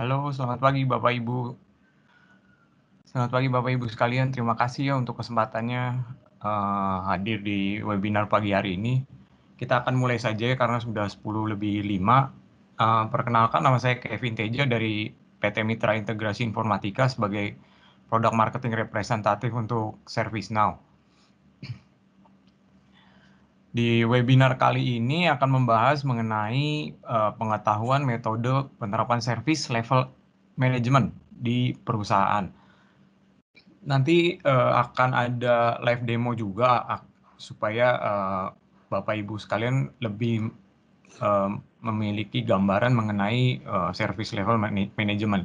Halo, selamat pagi Bapak Ibu. Selamat pagi Bapak Ibu sekalian. Terima kasih ya untuk kesempatannya uh, hadir di webinar pagi hari ini. Kita akan mulai saja ya, karena sudah 10 lebih 5. Uh, eh, perkenalkan nama saya Kevin Teja dari PT Mitra Integrasi Informatika sebagai produk marketing representatif untuk ServiceNow. Di webinar kali ini akan membahas mengenai uh, pengetahuan metode penerapan service level management di perusahaan. Nanti uh, akan ada live demo juga supaya uh, Bapak Ibu sekalian lebih uh, memiliki gambaran mengenai uh, service level management.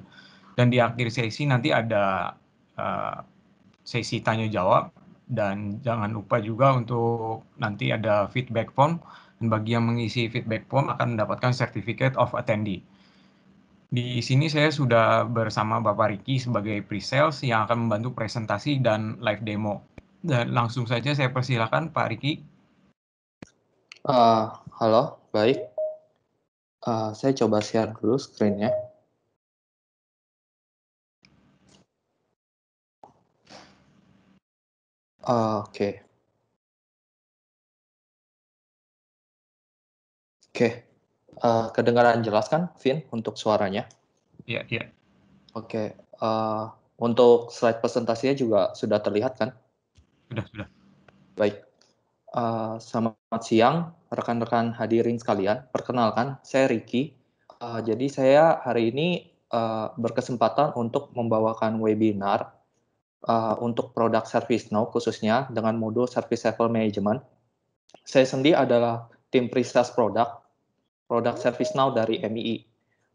Dan di akhir sesi nanti ada uh, sesi tanya jawab dan jangan lupa juga untuk nanti ada feedback form dan bagi yang mengisi feedback form akan mendapatkan certificate of attendee. Di sini saya sudah bersama Bapak Riki sebagai pre-sales yang akan membantu presentasi dan live demo. Dan langsung saja saya persilahkan Pak Riki. Uh, ah, halo, baik. Uh, saya coba share dulu screen-nya. Oke. Oke. Uh, kedengaran jelas kan, Vin, untuk suaranya? Iya iya. Oke, Uh, ah, untuk slide presentasinya juga sudah terlihat kan? Sudah sudah. Baik. Uh, selamat siang rekan-rekan hadirin sekalian. Perkenalkan, saya Riki. Uh, ah, jadi saya hari ini, uh, berkesempatan untuk membawakan webinar uh, untuk produk service now khususnya dengan modul Service Level Management. Saya sendiri adalah tim pre-sales produk, service now dari MII.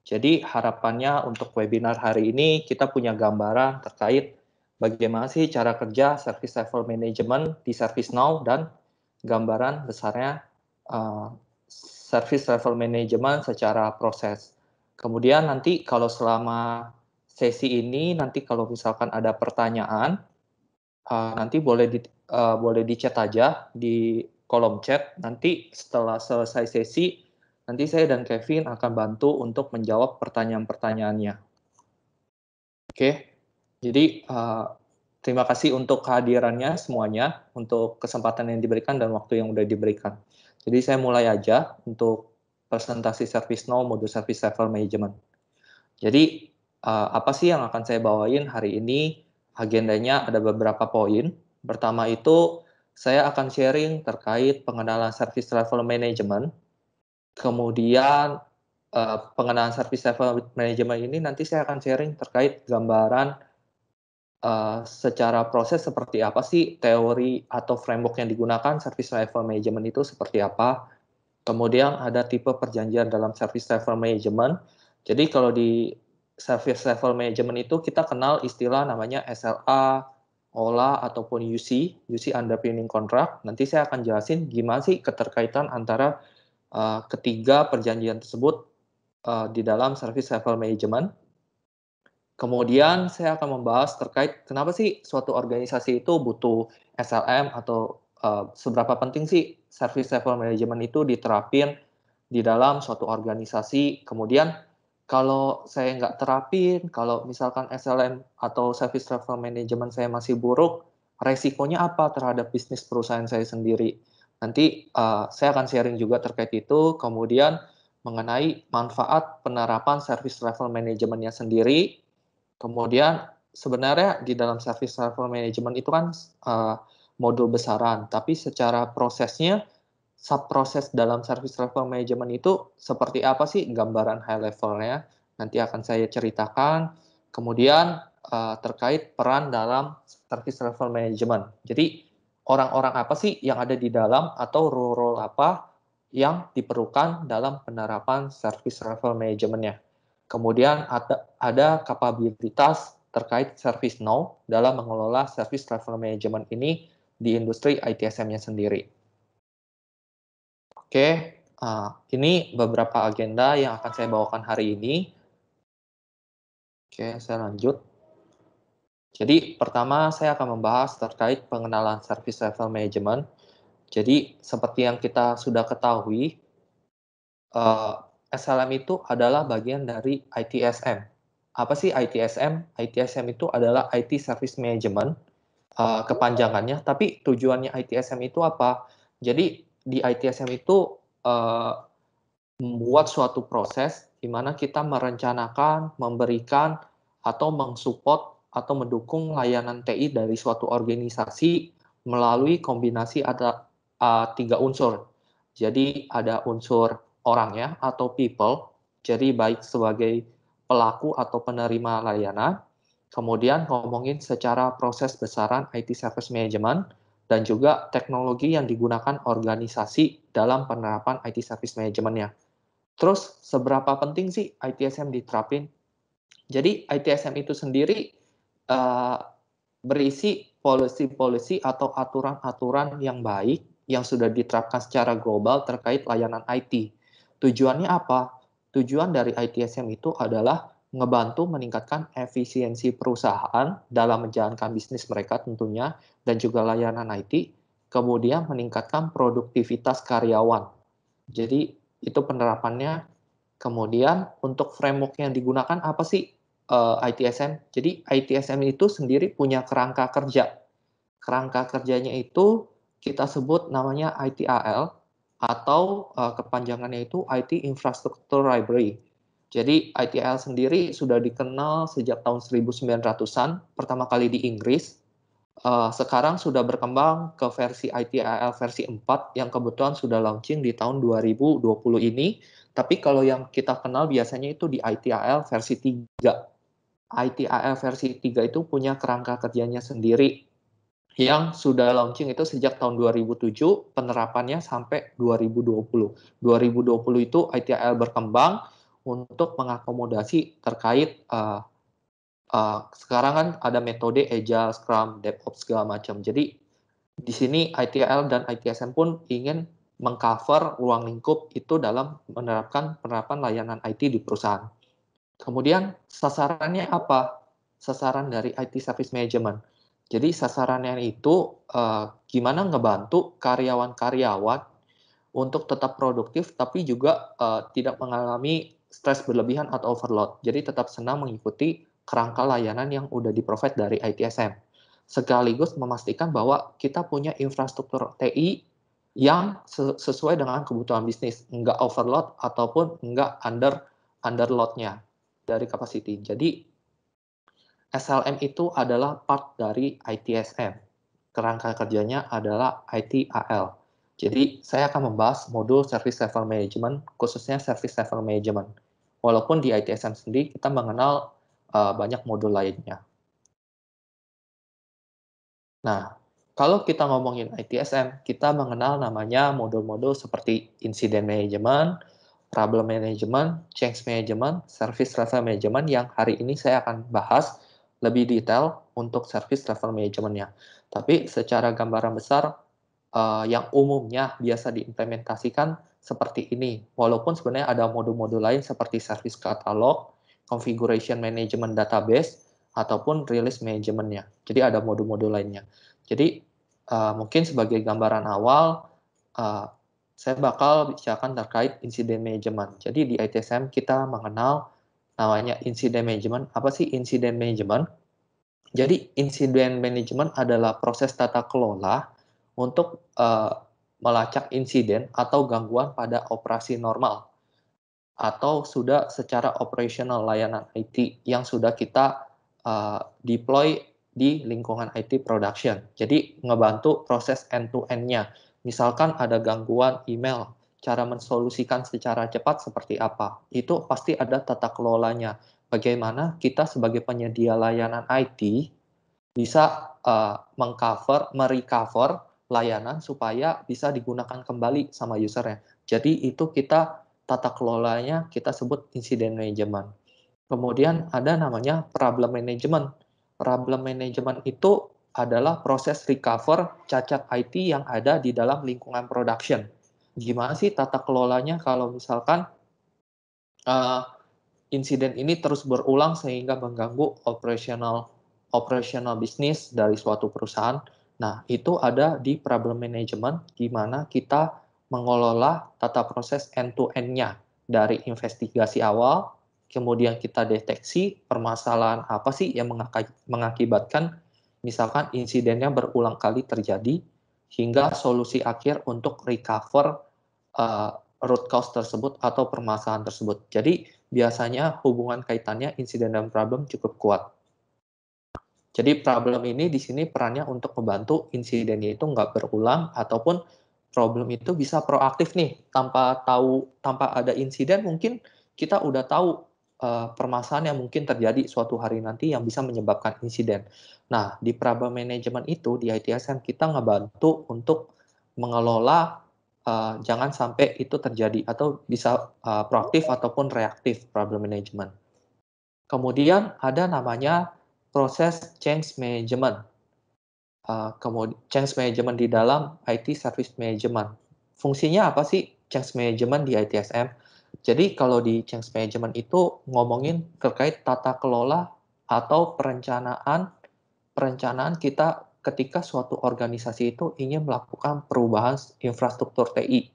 Jadi harapannya untuk webinar hari ini kita punya gambaran terkait bagaimana sih cara kerja Service Level Management di service now dan gambaran besarnya uh, Service Level Management secara proses. Kemudian nanti kalau selama sesi ini nanti kalau misalkan ada pertanyaan uh, nanti boleh di uh, boleh di chat aja di kolom chat. Nanti setelah selesai sesi, nanti saya dan Kevin akan bantu untuk menjawab pertanyaan-pertanyaannya. Oke, jadi uh, terima kasih untuk kehadirannya semuanya, untuk kesempatan yang diberikan dan waktu yang sudah diberikan. Jadi saya mulai aja untuk presentasi service no modul Service Level Management. Jadi uh, apa sih yang akan saya bawain hari ini? Agendanya ada beberapa poin. Pertama itu saya akan sharing terkait pengenalan service level management. Kemudian uh, pengenalan service level management ini nanti saya akan sharing terkait gambaran uh, secara proses seperti apa sih teori atau framework yang digunakan service level management itu seperti apa. Kemudian ada tipe perjanjian dalam service level management. Jadi kalau di service level management itu kita kenal istilah namanya SLA, OLA ataupun UC, UC underpinning contract. Nanti saya akan jelasin gimana sih keterkaitan antara uh, ketiga perjanjian tersebut uh, di dalam service level management. Kemudian saya akan membahas terkait kenapa sih suatu organisasi itu butuh SLM atau uh, seberapa penting sih service level management itu diterapin di dalam suatu organisasi. Kemudian kalau saya nggak terapin, kalau misalkan SLM atau service travel management saya masih buruk, resikonya apa terhadap bisnis perusahaan saya sendiri? Nanti uh, saya akan sharing juga terkait itu, kemudian mengenai manfaat penerapan service travel managementnya sendiri, kemudian sebenarnya di dalam service travel management itu kan uh, modul besaran, tapi secara prosesnya subproses dalam service level management itu seperti apa sih gambaran high levelnya nanti akan saya ceritakan kemudian uh, terkait peran dalam service level management jadi orang-orang apa sih yang ada di dalam atau role-role apa yang diperlukan dalam penerapan service level managementnya kemudian ada ada kapabilitas terkait service now dalam mengelola service level management ini di industri ITSM-nya sendiri Oke, uh, ini beberapa agenda yang akan saya bawakan hari ini. Oke, saya lanjut. Jadi, pertama saya akan membahas terkait pengenalan Service Level Management. Jadi, seperti yang kita sudah ketahui, uh, eh, SLM itu adalah bagian dari ITSM. Apa sih ITSM? ITSM itu adalah IT Service Management, uh, kepanjangannya. Tapi tujuannya ITSM itu apa? Jadi di ITSM itu uh, membuat suatu proses di mana kita merencanakan, memberikan, atau mensupport atau mendukung layanan TI dari suatu organisasi melalui kombinasi ada uh, tiga unsur. Jadi ada unsur orangnya atau people, jadi baik sebagai pelaku atau penerima layanan, kemudian ngomongin secara proses besaran IT Service Management, dan juga teknologi yang digunakan organisasi dalam penerapan IT service management-nya. Terus, seberapa penting sih ITSM diterapin? Jadi, ITSM itu sendiri uh, berisi polisi polisi atau aturan-aturan yang baik yang sudah diterapkan secara global terkait layanan IT. Tujuannya apa? Tujuan dari ITSM itu adalah ngebantu meningkatkan efisiensi perusahaan dalam menjalankan bisnis mereka tentunya dan juga layanan IT, kemudian meningkatkan produktivitas karyawan. Jadi itu penerapannya. Kemudian untuk framework yang digunakan apa sih uh, eh, ITSM? Jadi ITSM itu sendiri punya kerangka kerja. Kerangka kerjanya itu kita sebut namanya ITAL atau uh, kepanjangannya itu IT Infrastructure Library jadi ITIL sendiri sudah dikenal sejak tahun 1900-an, pertama kali di Inggris. Uh, sekarang sudah berkembang ke versi ITIL versi 4 yang kebetulan sudah launching di tahun 2020 ini. Tapi kalau yang kita kenal biasanya itu di ITIL versi 3. ITIL versi 3 itu punya kerangka kerjanya sendiri yang sudah launching itu sejak tahun 2007, penerapannya sampai 2020. 2020 itu ITIL berkembang, untuk mengakomodasi terkait uh, uh, sekarang kan ada metode agile, scrum, DevOps segala macam. Jadi di sini ITL dan ITSM pun ingin mengcover ruang lingkup itu dalam menerapkan penerapan layanan IT di perusahaan. Kemudian sasarannya apa? Sasaran dari IT Service Management. Jadi sasarannya itu uh, gimana ngebantu karyawan-karyawan untuk tetap produktif tapi juga uh, tidak mengalami stres berlebihan atau overload. Jadi tetap senang mengikuti kerangka layanan yang sudah di-provide dari ITSM. Sekaligus memastikan bahwa kita punya infrastruktur TI yang sesuai dengan kebutuhan bisnis, enggak overload ataupun enggak under underloadnya dari capacity. Jadi SLM itu adalah part dari ITSM. Kerangka kerjanya adalah ITAL. Jadi saya akan membahas modul Service Level Management, khususnya Service Level Management. Walaupun di ITSM sendiri kita mengenal uh, banyak modul lainnya. Nah, kalau kita ngomongin ITSM, kita mengenal namanya modul-modul seperti Incident Management, Problem Management, Change Management, Service Level Management yang hari ini saya akan bahas lebih detail untuk Service Level Management-nya. Tapi secara gambaran besar, uh, yang umumnya biasa diimplementasikan seperti ini. Walaupun sebenarnya ada modul-modul lain seperti service catalog, configuration management database, ataupun release managementnya. Jadi ada modul-modul lainnya. Jadi uh, mungkin sebagai gambaran awal, uh, saya bakal bicarakan terkait incident management. Jadi di ITSM kita mengenal namanya incident management. Apa sih incident management? Jadi incident management adalah proses tata kelola untuk uh, melacak insiden atau gangguan pada operasi normal atau sudah secara operasional layanan IT yang sudah kita uh, deploy di lingkungan IT production. Jadi ngebantu proses end-to-end-nya. Misalkan ada gangguan email, cara mensolusikan secara cepat seperti apa. Itu pasti ada tata kelolanya. Bagaimana kita sebagai penyedia layanan IT bisa uh, mengcover, merecover layanan supaya bisa digunakan kembali sama usernya. Jadi itu kita tata kelolanya kita sebut incident management. Kemudian ada namanya problem management. Problem management itu adalah proses recover cacat IT yang ada di dalam lingkungan production. Gimana sih tata kelolanya kalau misalkan uh, insiden ini terus berulang sehingga mengganggu operational operational bisnis dari suatu perusahaan Nah, itu ada di problem management di mana kita mengelola tata proses end to end-nya dari investigasi awal, kemudian kita deteksi permasalahan apa sih yang mengakibatkan misalkan insidennya berulang kali terjadi hingga solusi akhir untuk recover uh, root cause tersebut atau permasalahan tersebut. Jadi, biasanya hubungan kaitannya insiden dan problem cukup kuat. Jadi problem ini di sini perannya untuk membantu insidennya itu nggak berulang ataupun problem itu bisa proaktif nih tanpa tahu tanpa ada insiden mungkin kita udah tahu uh, permasalahan yang mungkin terjadi suatu hari nanti yang bisa menyebabkan insiden. Nah di problem management itu di ITSM kan kita ngebantu untuk mengelola uh, jangan sampai itu terjadi atau bisa uh, proaktif ataupun reaktif problem management. Kemudian ada namanya proses change management. Uh, ah, kemudian change management di dalam IT service management. Fungsinya apa sih change management di ITSM? Jadi kalau di change management itu ngomongin terkait tata kelola atau perencanaan perencanaan kita ketika suatu organisasi itu ingin melakukan perubahan infrastruktur TI.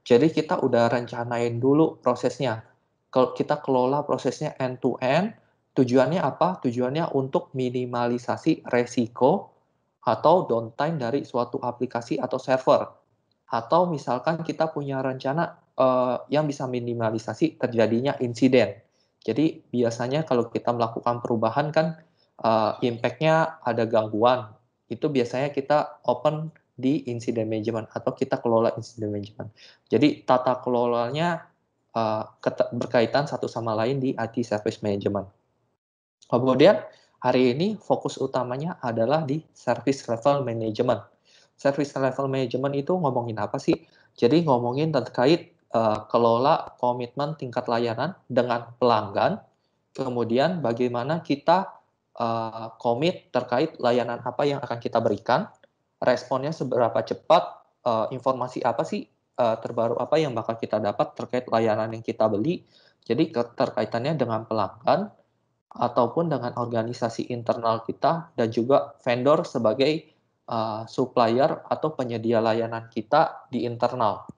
Jadi kita udah rencanain dulu prosesnya. Kalau kita kelola prosesnya end to end, Tujuannya apa? Tujuannya untuk minimalisasi resiko atau downtime dari suatu aplikasi atau server. Atau misalkan kita punya rencana uh, yang bisa minimalisasi terjadinya insiden. Jadi biasanya kalau kita melakukan perubahan kan uh, impact-nya ada gangguan. Itu biasanya kita open di incident management atau kita kelola incident management. Jadi tata kelolanya uh, berkaitan satu sama lain di IT service management. Kemudian hari ini fokus utamanya adalah di service level management. Service level management itu ngomongin apa sih? Jadi ngomongin terkait uh, kelola komitmen tingkat layanan dengan pelanggan, kemudian bagaimana kita uh, komit terkait layanan apa yang akan kita berikan, responnya seberapa cepat, uh, informasi apa sih uh, terbaru apa yang bakal kita dapat terkait layanan yang kita beli. Jadi keterkaitannya dengan pelanggan, ataupun dengan organisasi internal kita dan juga vendor sebagai uh, supplier atau penyedia layanan kita di internal.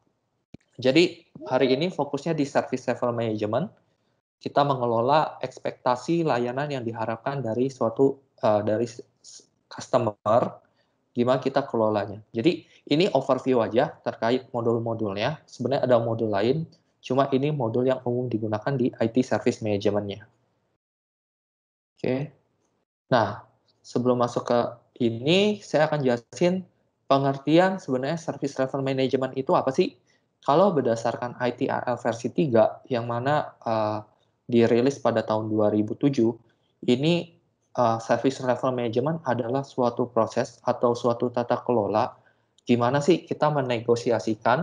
Jadi hari ini fokusnya di service level management. Kita mengelola ekspektasi layanan yang diharapkan dari suatu uh, dari customer, gimana kita kelolanya. Jadi ini overview aja terkait modul-modulnya. Sebenarnya ada modul lain, cuma ini modul yang umum digunakan di IT service manajemennya. Oke. Nah, sebelum masuk ke ini, saya akan jelasin pengertian sebenarnya service level management itu apa sih? Kalau berdasarkan ITRL versi 3 yang mana uh, dirilis pada tahun 2007, ini uh, service level management adalah suatu proses atau suatu tata kelola gimana sih kita menegosiasikan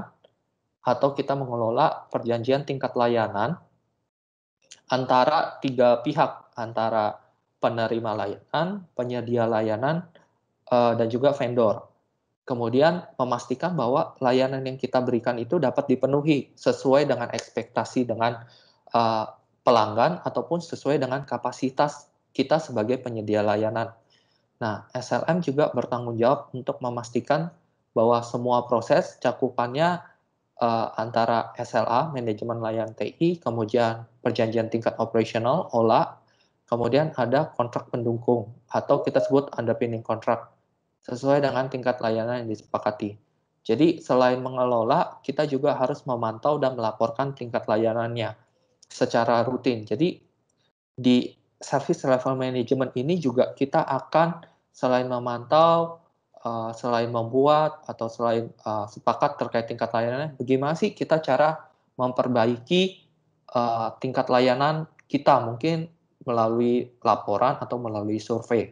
atau kita mengelola perjanjian tingkat layanan antara tiga pihak, antara penerima layanan, penyedia layanan, eh, dan juga vendor. Kemudian memastikan bahwa layanan yang kita berikan itu dapat dipenuhi sesuai dengan ekspektasi dengan eh, pelanggan ataupun sesuai dengan kapasitas kita sebagai penyedia layanan. Nah, SLM juga bertanggung jawab untuk memastikan bahwa semua proses cakupannya uh, antara SLA, manajemen layanan TI, kemudian perjanjian tingkat operasional, OLA, Kemudian ada kontrak pendukung atau kita sebut underpinning kontrak sesuai dengan tingkat layanan yang disepakati. Jadi selain mengelola, kita juga harus memantau dan melaporkan tingkat layanannya secara rutin. Jadi di service level management ini juga kita akan selain memantau, eh, selain membuat atau selain eh, sepakat terkait tingkat layanannya bagaimana sih kita cara memperbaiki eh, tingkat layanan kita mungkin melalui laporan atau melalui survei.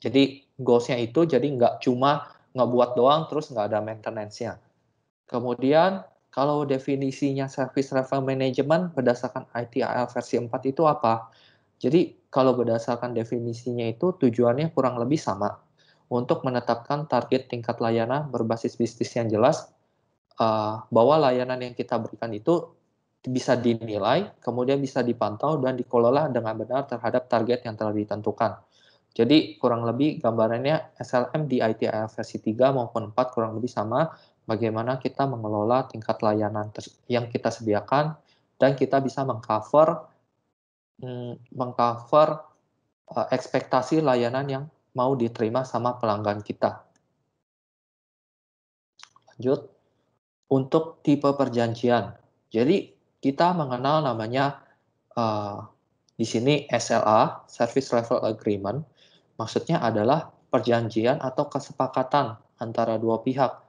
Jadi goalsnya itu jadi nggak cuma ngebuat doang terus nggak ada maintenance-nya. Kemudian kalau definisinya service level management berdasarkan ITIL versi 4 itu apa? Jadi kalau berdasarkan definisinya itu tujuannya kurang lebih sama untuk menetapkan target tingkat layanan berbasis bisnis yang jelas eh, bahwa layanan yang kita berikan itu bisa dinilai, kemudian bisa dipantau dan dikelola dengan benar terhadap target yang telah ditentukan. Jadi kurang lebih gambarannya SLM di ITIL versi 3 maupun 4 kurang lebih sama bagaimana kita mengelola tingkat layanan yang kita sediakan dan kita bisa mengcover hmm, mengcover eh, ekspektasi layanan yang mau diterima sama pelanggan kita. Lanjut untuk tipe perjanjian. Jadi kita mengenal namanya uh, di sini SLA (Service Level Agreement). Maksudnya adalah perjanjian atau kesepakatan antara dua pihak,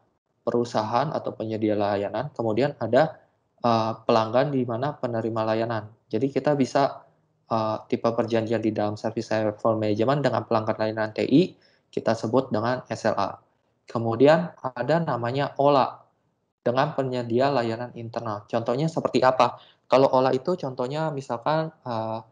perusahaan atau penyedia layanan. Kemudian ada uh, pelanggan di mana penerima layanan. Jadi kita bisa uh, tipe perjanjian di dalam Service Level Management dengan pelanggan layanan TI kita sebut dengan SLA. Kemudian ada namanya OLA dengan penyedia layanan internal. Contohnya seperti apa? Kalau Ola itu contohnya misalkan uh,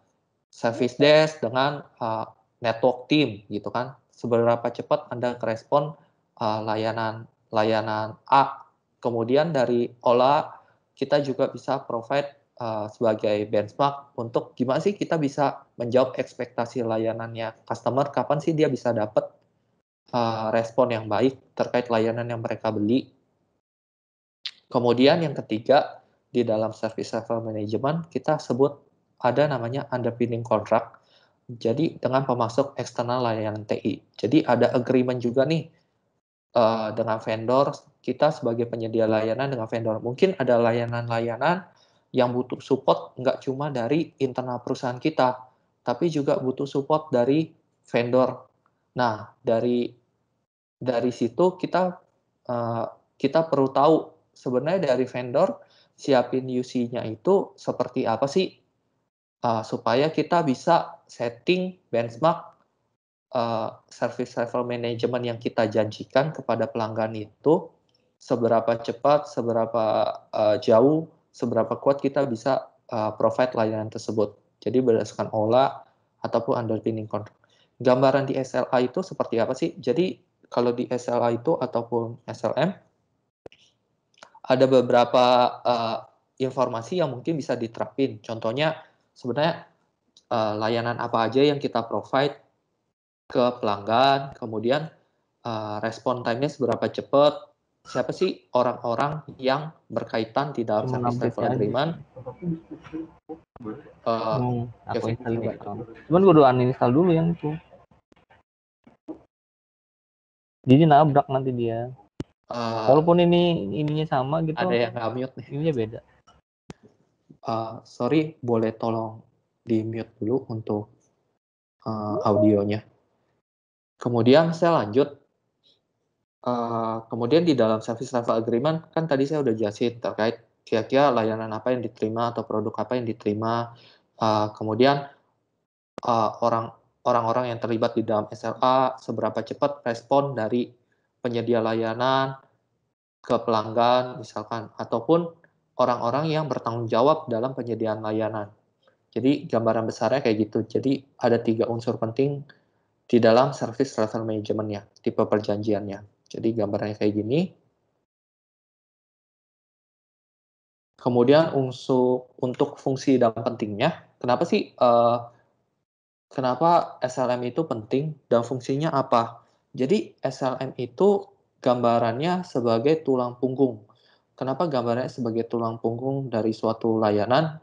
service desk dengan uh, network team gitu kan. Seberapa cepat Anda respon uh, eh, layanan layanan A. Kemudian dari Ola kita juga bisa provide uh, sebagai benchmark untuk gimana sih kita bisa menjawab ekspektasi layanannya customer kapan sih dia bisa dapat uh, respon yang baik terkait layanan yang mereka beli Kemudian yang ketiga, di dalam service level management kita sebut ada namanya underpinning contract. Jadi dengan pemasok eksternal layanan TI. Jadi ada agreement juga nih uh, dengan vendor kita sebagai penyedia layanan dengan vendor. Mungkin ada layanan-layanan yang butuh support nggak cuma dari internal perusahaan kita, tapi juga butuh support dari vendor. Nah dari dari situ kita uh, kita perlu tahu sebenarnya dari vendor siapin UC-nya itu seperti apa sih uh, supaya kita bisa setting benchmark uh, service level management yang kita janjikan kepada pelanggan itu seberapa cepat, seberapa uh, jauh, seberapa kuat kita bisa uh, provide layanan tersebut. Jadi berdasarkan OLA ataupun underpinning contract. Gambaran di SLA itu seperti apa sih? Jadi kalau di SLA itu ataupun SLM ada beberapa uh, informasi yang mungkin bisa diterapin. Contohnya sebenarnya uh, layanan apa aja yang kita provide ke pelanggan, kemudian uh, respon time-nya seberapa cepat, siapa sih orang-orang yang berkaitan di dalam service level agreement. Uh, aku Cuman gue doang ini dulu yang itu. Jadi nabrak nanti dia. Uh, Walaupun ini ininya sama gitu. Ada yang nggak mute nih. Ininya beda. Uh, sorry, boleh tolong di mute dulu untuk uh, audionya. Kemudian saya lanjut. Uh, kemudian di dalam service level agreement kan tadi saya udah jelasin terkait kira-kira layanan apa yang diterima atau produk apa yang diterima. Uh, kemudian orang orang-orang yang terlibat di dalam SLA seberapa cepat respon dari penyedia layanan ke pelanggan misalkan ataupun orang-orang yang bertanggung jawab dalam penyediaan layanan. Jadi gambaran besarnya kayak gitu. Jadi ada tiga unsur penting di dalam service level manajemennya, tipe perjanjiannya. Jadi gambarannya kayak gini. Kemudian unsur untuk fungsi dan pentingnya, kenapa sih? Uh, kenapa SLM itu penting dan fungsinya apa? Jadi SLM itu gambarannya sebagai tulang punggung. Kenapa gambarannya sebagai tulang punggung dari suatu layanan?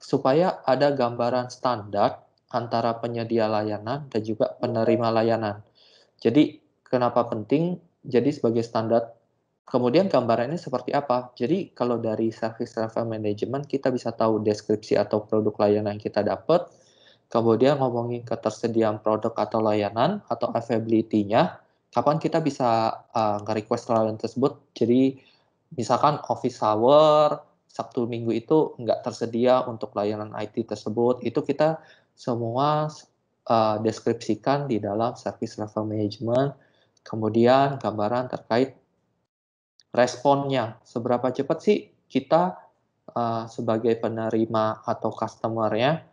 Supaya ada gambaran standar antara penyedia layanan dan juga penerima layanan. Jadi kenapa penting? Jadi sebagai standar. Kemudian gambarannya seperti apa? Jadi kalau dari service level management kita bisa tahu deskripsi atau produk layanan yang kita dapat, kemudian ngomongin ketersediaan produk atau layanan atau availability-nya, kapan kita bisa uh, nge-request layanan tersebut. Jadi misalkan office hour, Sabtu Minggu itu nggak tersedia untuk layanan IT tersebut, itu kita semua uh, deskripsikan di dalam service level management, kemudian gambaran terkait responnya, seberapa cepat sih kita uh, sebagai penerima atau customer-nya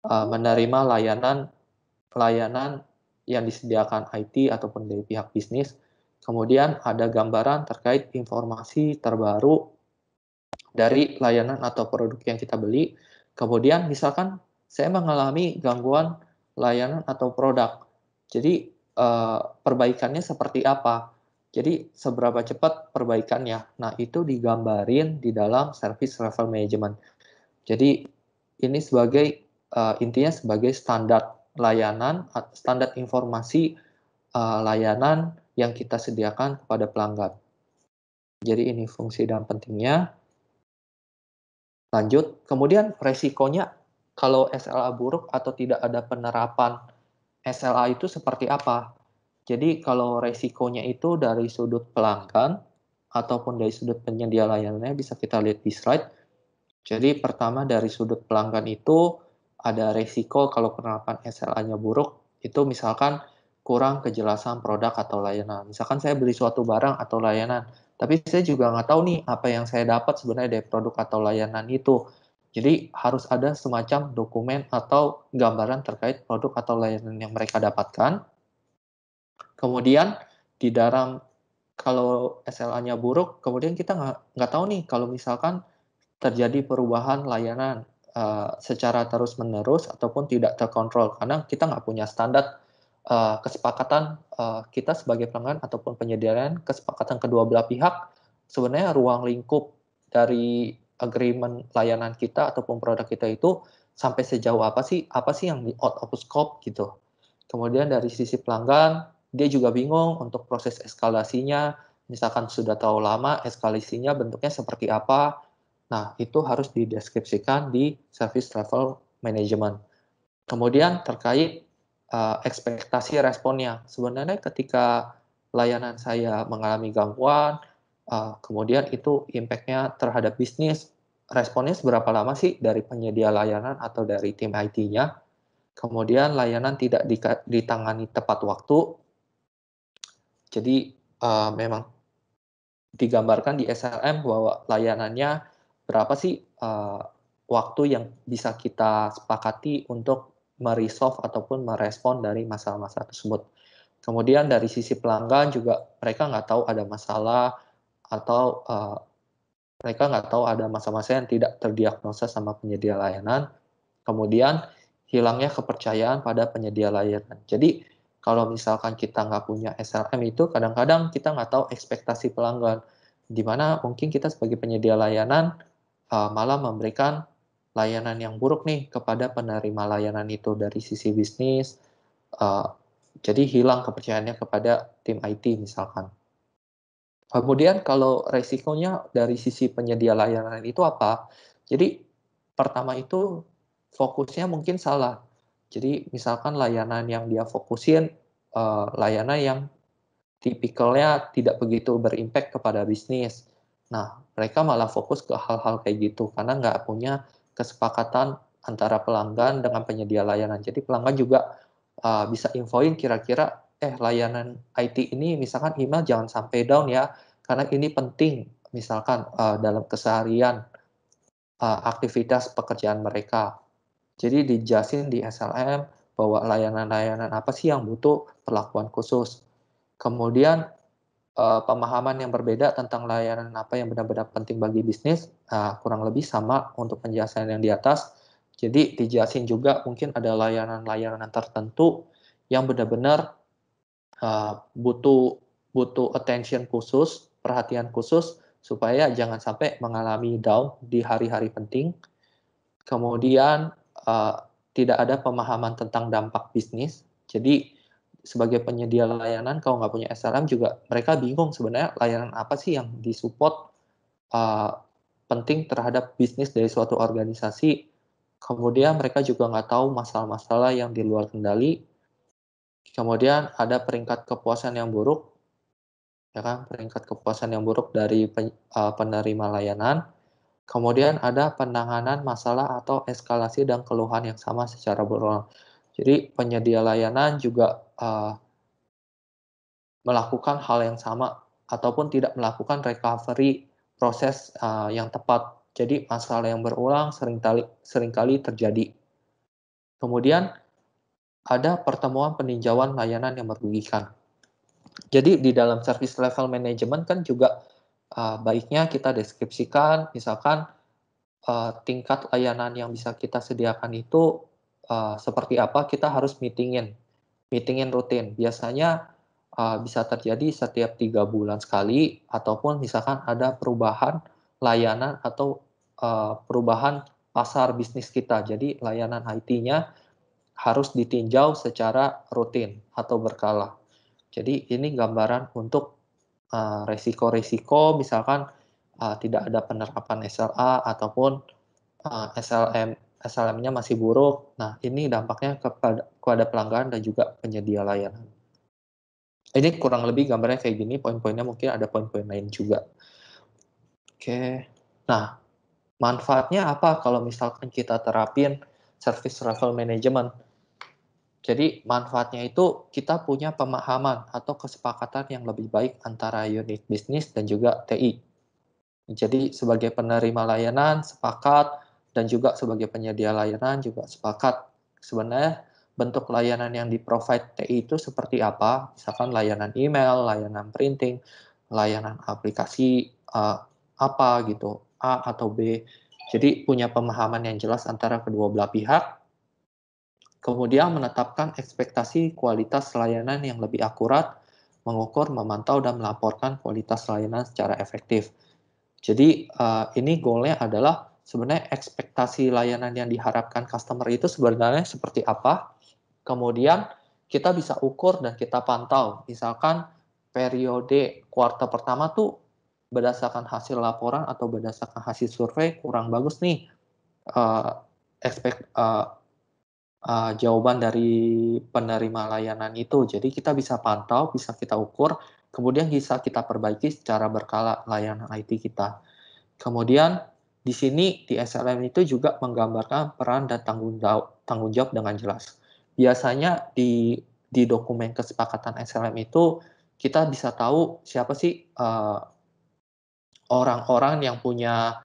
Eh, menerima layanan layanan yang disediakan IT ataupun dari pihak bisnis. Kemudian ada gambaran terkait informasi terbaru dari layanan atau produk yang kita beli. Kemudian misalkan saya mengalami gangguan layanan atau produk. Jadi eh, perbaikannya seperti apa? Jadi seberapa cepat perbaikannya? Nah, itu digambarin di dalam service level management. Jadi ini sebagai uh, intinya sebagai standar layanan, standar informasi uh, layanan yang kita sediakan kepada pelanggan. Jadi ini fungsi dan pentingnya. Lanjut, kemudian resikonya kalau SLA buruk atau tidak ada penerapan SLA itu seperti apa? Jadi kalau resikonya itu dari sudut pelanggan ataupun dari sudut penyedia layanannya bisa kita lihat di slide. Jadi pertama dari sudut pelanggan itu ada resiko kalau penerapan SLA-nya buruk, itu misalkan kurang kejelasan produk atau layanan. Misalkan saya beli suatu barang atau layanan, tapi saya juga nggak tahu nih apa yang saya dapat sebenarnya dari produk atau layanan itu. Jadi harus ada semacam dokumen atau gambaran terkait produk atau layanan yang mereka dapatkan. Kemudian di dalam kalau SLA-nya buruk, kemudian kita nggak tahu nih kalau misalkan terjadi perubahan layanan uh, secara terus-menerus ataupun tidak terkontrol karena kita nggak punya standar uh, kesepakatan uh, kita sebagai pelanggan ataupun penyediaan kesepakatan kedua belah pihak sebenarnya ruang lingkup dari agreement layanan kita ataupun produk kita itu sampai sejauh apa sih apa sih yang di out of scope gitu kemudian dari sisi pelanggan dia juga bingung untuk proses eskalasinya misalkan sudah tahu lama eskalasinya bentuknya seperti apa Nah, itu harus dideskripsikan di service travel management. Kemudian terkait uh, ekspektasi responnya. Sebenarnya ketika layanan saya mengalami gangguan, uh, kemudian itu impact-nya terhadap bisnis, responnya seberapa lama sih dari penyedia layanan atau dari tim IT-nya, kemudian layanan tidak ditangani tepat waktu, jadi uh, memang digambarkan di SLM bahwa layanannya berapa sih uh, waktu yang bisa kita sepakati untuk meresolve ataupun merespon dari masalah-masalah tersebut. Kemudian dari sisi pelanggan juga mereka nggak tahu ada masalah atau uh, mereka nggak tahu ada masalah-masalah yang tidak terdiagnosa sama penyedia layanan. Kemudian hilangnya kepercayaan pada penyedia layanan. Jadi kalau misalkan kita nggak punya SRM itu kadang-kadang kita nggak tahu ekspektasi pelanggan. Di mana mungkin kita sebagai penyedia layanan Eh, malah memberikan layanan yang buruk nih kepada penerima layanan itu dari sisi bisnis. Uh, jadi hilang kepercayaannya kepada tim IT misalkan. Kemudian kalau resikonya dari sisi penyedia layanan itu apa? Jadi pertama itu fokusnya mungkin salah. Jadi misalkan layanan yang dia fokusin uh, layanan yang tipikalnya tidak begitu berimpact kepada bisnis. Nah, mereka malah fokus ke hal-hal kayak gitu karena nggak punya kesepakatan antara pelanggan dengan penyedia layanan. Jadi pelanggan juga uh, bisa infoin kira-kira eh layanan IT ini misalkan email jangan sampai down ya karena ini penting misalkan uh, dalam keseharian uh, aktivitas pekerjaan mereka. Jadi dijelasin di SLM bahwa layanan-layanan apa sih yang butuh perlakuan khusus. Kemudian Eh, pemahaman yang berbeda tentang layanan apa yang benar-benar penting bagi bisnis, nah, kurang lebih sama untuk penjelasan yang di atas. Jadi dijelasin juga mungkin ada layanan-layanan tertentu yang benar-benar uh, butuh butuh attention khusus, perhatian khusus supaya jangan sampai mengalami down di hari-hari penting. Kemudian uh, tidak ada pemahaman tentang dampak bisnis. Jadi sebagai penyedia layanan kalau nggak punya SLM juga mereka bingung sebenarnya layanan apa sih yang disupport uh, penting terhadap bisnis dari suatu organisasi. Kemudian mereka juga nggak tahu masalah-masalah yang di luar kendali. Kemudian ada peringkat kepuasan yang buruk, ya kan peringkat kepuasan yang buruk dari pen, uh, penerima layanan. Kemudian ada penanganan masalah atau eskalasi dan keluhan yang sama secara berulang jadi penyedia layanan juga uh, melakukan hal yang sama ataupun tidak melakukan recovery proses uh, yang tepat. Jadi masalah yang berulang seringkali, seringkali terjadi. Kemudian ada pertemuan peninjauan layanan yang merugikan. Jadi di dalam service level management kan juga uh, baiknya kita deskripsikan misalkan uh, tingkat layanan yang bisa kita sediakan itu Eh, seperti apa kita harus meetingin, meetingin rutin. Biasanya uh, bisa terjadi setiap tiga bulan sekali ataupun misalkan ada perubahan layanan atau uh, perubahan pasar bisnis kita. Jadi layanan IT-nya harus ditinjau secara rutin atau berkala. Jadi ini gambaran untuk uh, resiko-resiko misalkan uh, tidak ada penerapan SLA ataupun uh, SLM SLM-nya masih buruk. Nah, ini dampaknya kepada, kepada pelanggan dan juga penyedia layanan. Ini kurang lebih gambarnya kayak gini, poin-poinnya mungkin ada poin-poin lain juga. Oke, nah manfaatnya apa kalau misalkan kita terapin service travel management? Jadi manfaatnya itu kita punya pemahaman atau kesepakatan yang lebih baik antara unit bisnis dan juga TI. Jadi sebagai penerima layanan sepakat dan juga sebagai penyedia layanan juga sepakat sebenarnya bentuk layanan yang di-provide TI itu seperti apa, misalkan layanan email, layanan printing, layanan aplikasi uh, apa gitu, A atau B. Jadi punya pemahaman yang jelas antara kedua belah pihak, kemudian menetapkan ekspektasi kualitas layanan yang lebih akurat, mengukur, memantau, dan melaporkan kualitas layanan secara efektif. Jadi uh, ini goalnya adalah sebenarnya ekspektasi layanan yang diharapkan customer itu sebenarnya seperti apa. Kemudian kita bisa ukur dan kita pantau. Misalkan periode kuartal pertama tuh berdasarkan hasil laporan atau berdasarkan hasil survei kurang bagus nih uh, ekspek uh, uh, jawaban dari penerima layanan itu. Jadi kita bisa pantau, bisa kita ukur, kemudian bisa kita perbaiki secara berkala layanan IT kita. Kemudian di sini di SLM itu juga menggambarkan peran dan tanggung jawab, tanggung jawab dengan jelas. Biasanya di di dokumen kesepakatan SLM itu kita bisa tahu siapa sih orang eh, orang-orang yang punya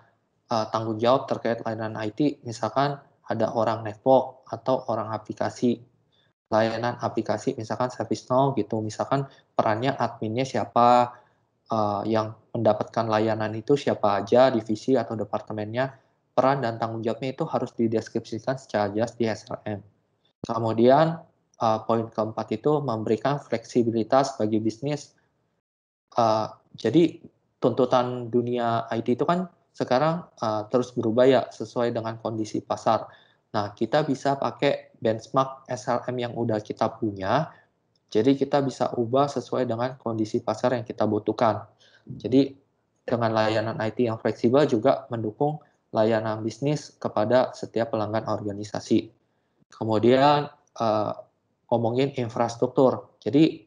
uh, tanggung jawab terkait layanan IT, misalkan ada orang network atau orang aplikasi, layanan aplikasi misalkan service now gitu, misalkan perannya adminnya siapa, uh, yang mendapatkan layanan itu siapa aja, divisi atau departemennya, peran dan tanggung jawabnya itu harus dideskripsikan secara jelas di SLM. Kemudian uh, poin keempat itu memberikan fleksibilitas bagi bisnis. Uh, jadi tuntutan dunia IT itu kan sekarang uh, terus berubah ya sesuai dengan kondisi pasar. Nah, kita bisa pakai benchmark SLM yang udah kita punya jadi kita bisa ubah sesuai dengan kondisi pasar yang kita butuhkan. Jadi dengan layanan IT yang fleksibel juga mendukung layanan bisnis kepada setiap pelanggan organisasi. Kemudian uh, ngomongin infrastruktur. Jadi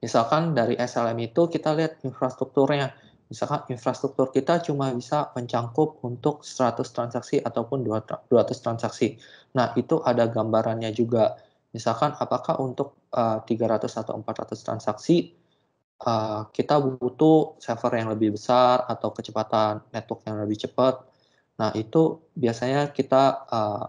misalkan dari SLM itu kita lihat infrastrukturnya. Misalkan infrastruktur kita cuma bisa mencangkup untuk 100 transaksi ataupun 200 transaksi. Nah, itu ada gambarannya juga Misalkan apakah untuk uh, eh, 300 atau 400 transaksi uh, kita butuh server yang lebih besar atau kecepatan network yang lebih cepat. Nah, itu biasanya kita uh,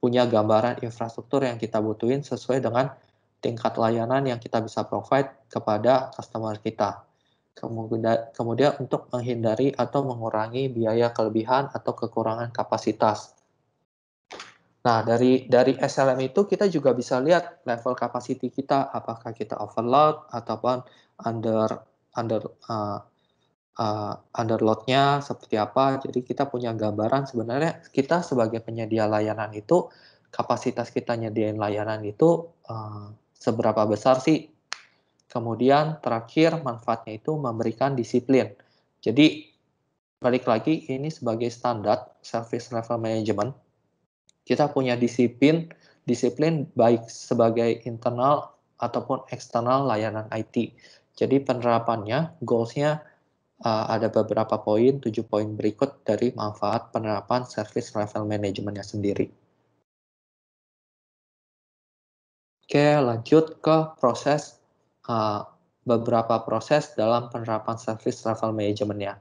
punya gambaran infrastruktur yang kita butuhin sesuai dengan tingkat layanan yang kita bisa provide kepada customer kita. Kemudian, kemudian untuk menghindari atau mengurangi biaya kelebihan atau kekurangan kapasitas Nah, dari dari SLM itu kita juga bisa lihat level capacity kita apakah kita overload ataupun under under uh, uh, underloadnya seperti apa. Jadi kita punya gambaran sebenarnya kita sebagai penyedia layanan itu kapasitas kita nyediain layanan itu uh, seberapa besar sih. Kemudian terakhir manfaatnya itu memberikan disiplin. Jadi balik lagi ini sebagai standar service level management kita punya disiplin, disiplin baik sebagai internal ataupun eksternal layanan IT. Jadi penerapannya, goalsnya uh, ada beberapa poin, tujuh poin berikut dari manfaat penerapan service level managementnya sendiri. Oke, lanjut ke proses uh, beberapa proses dalam penerapan service level managementnya.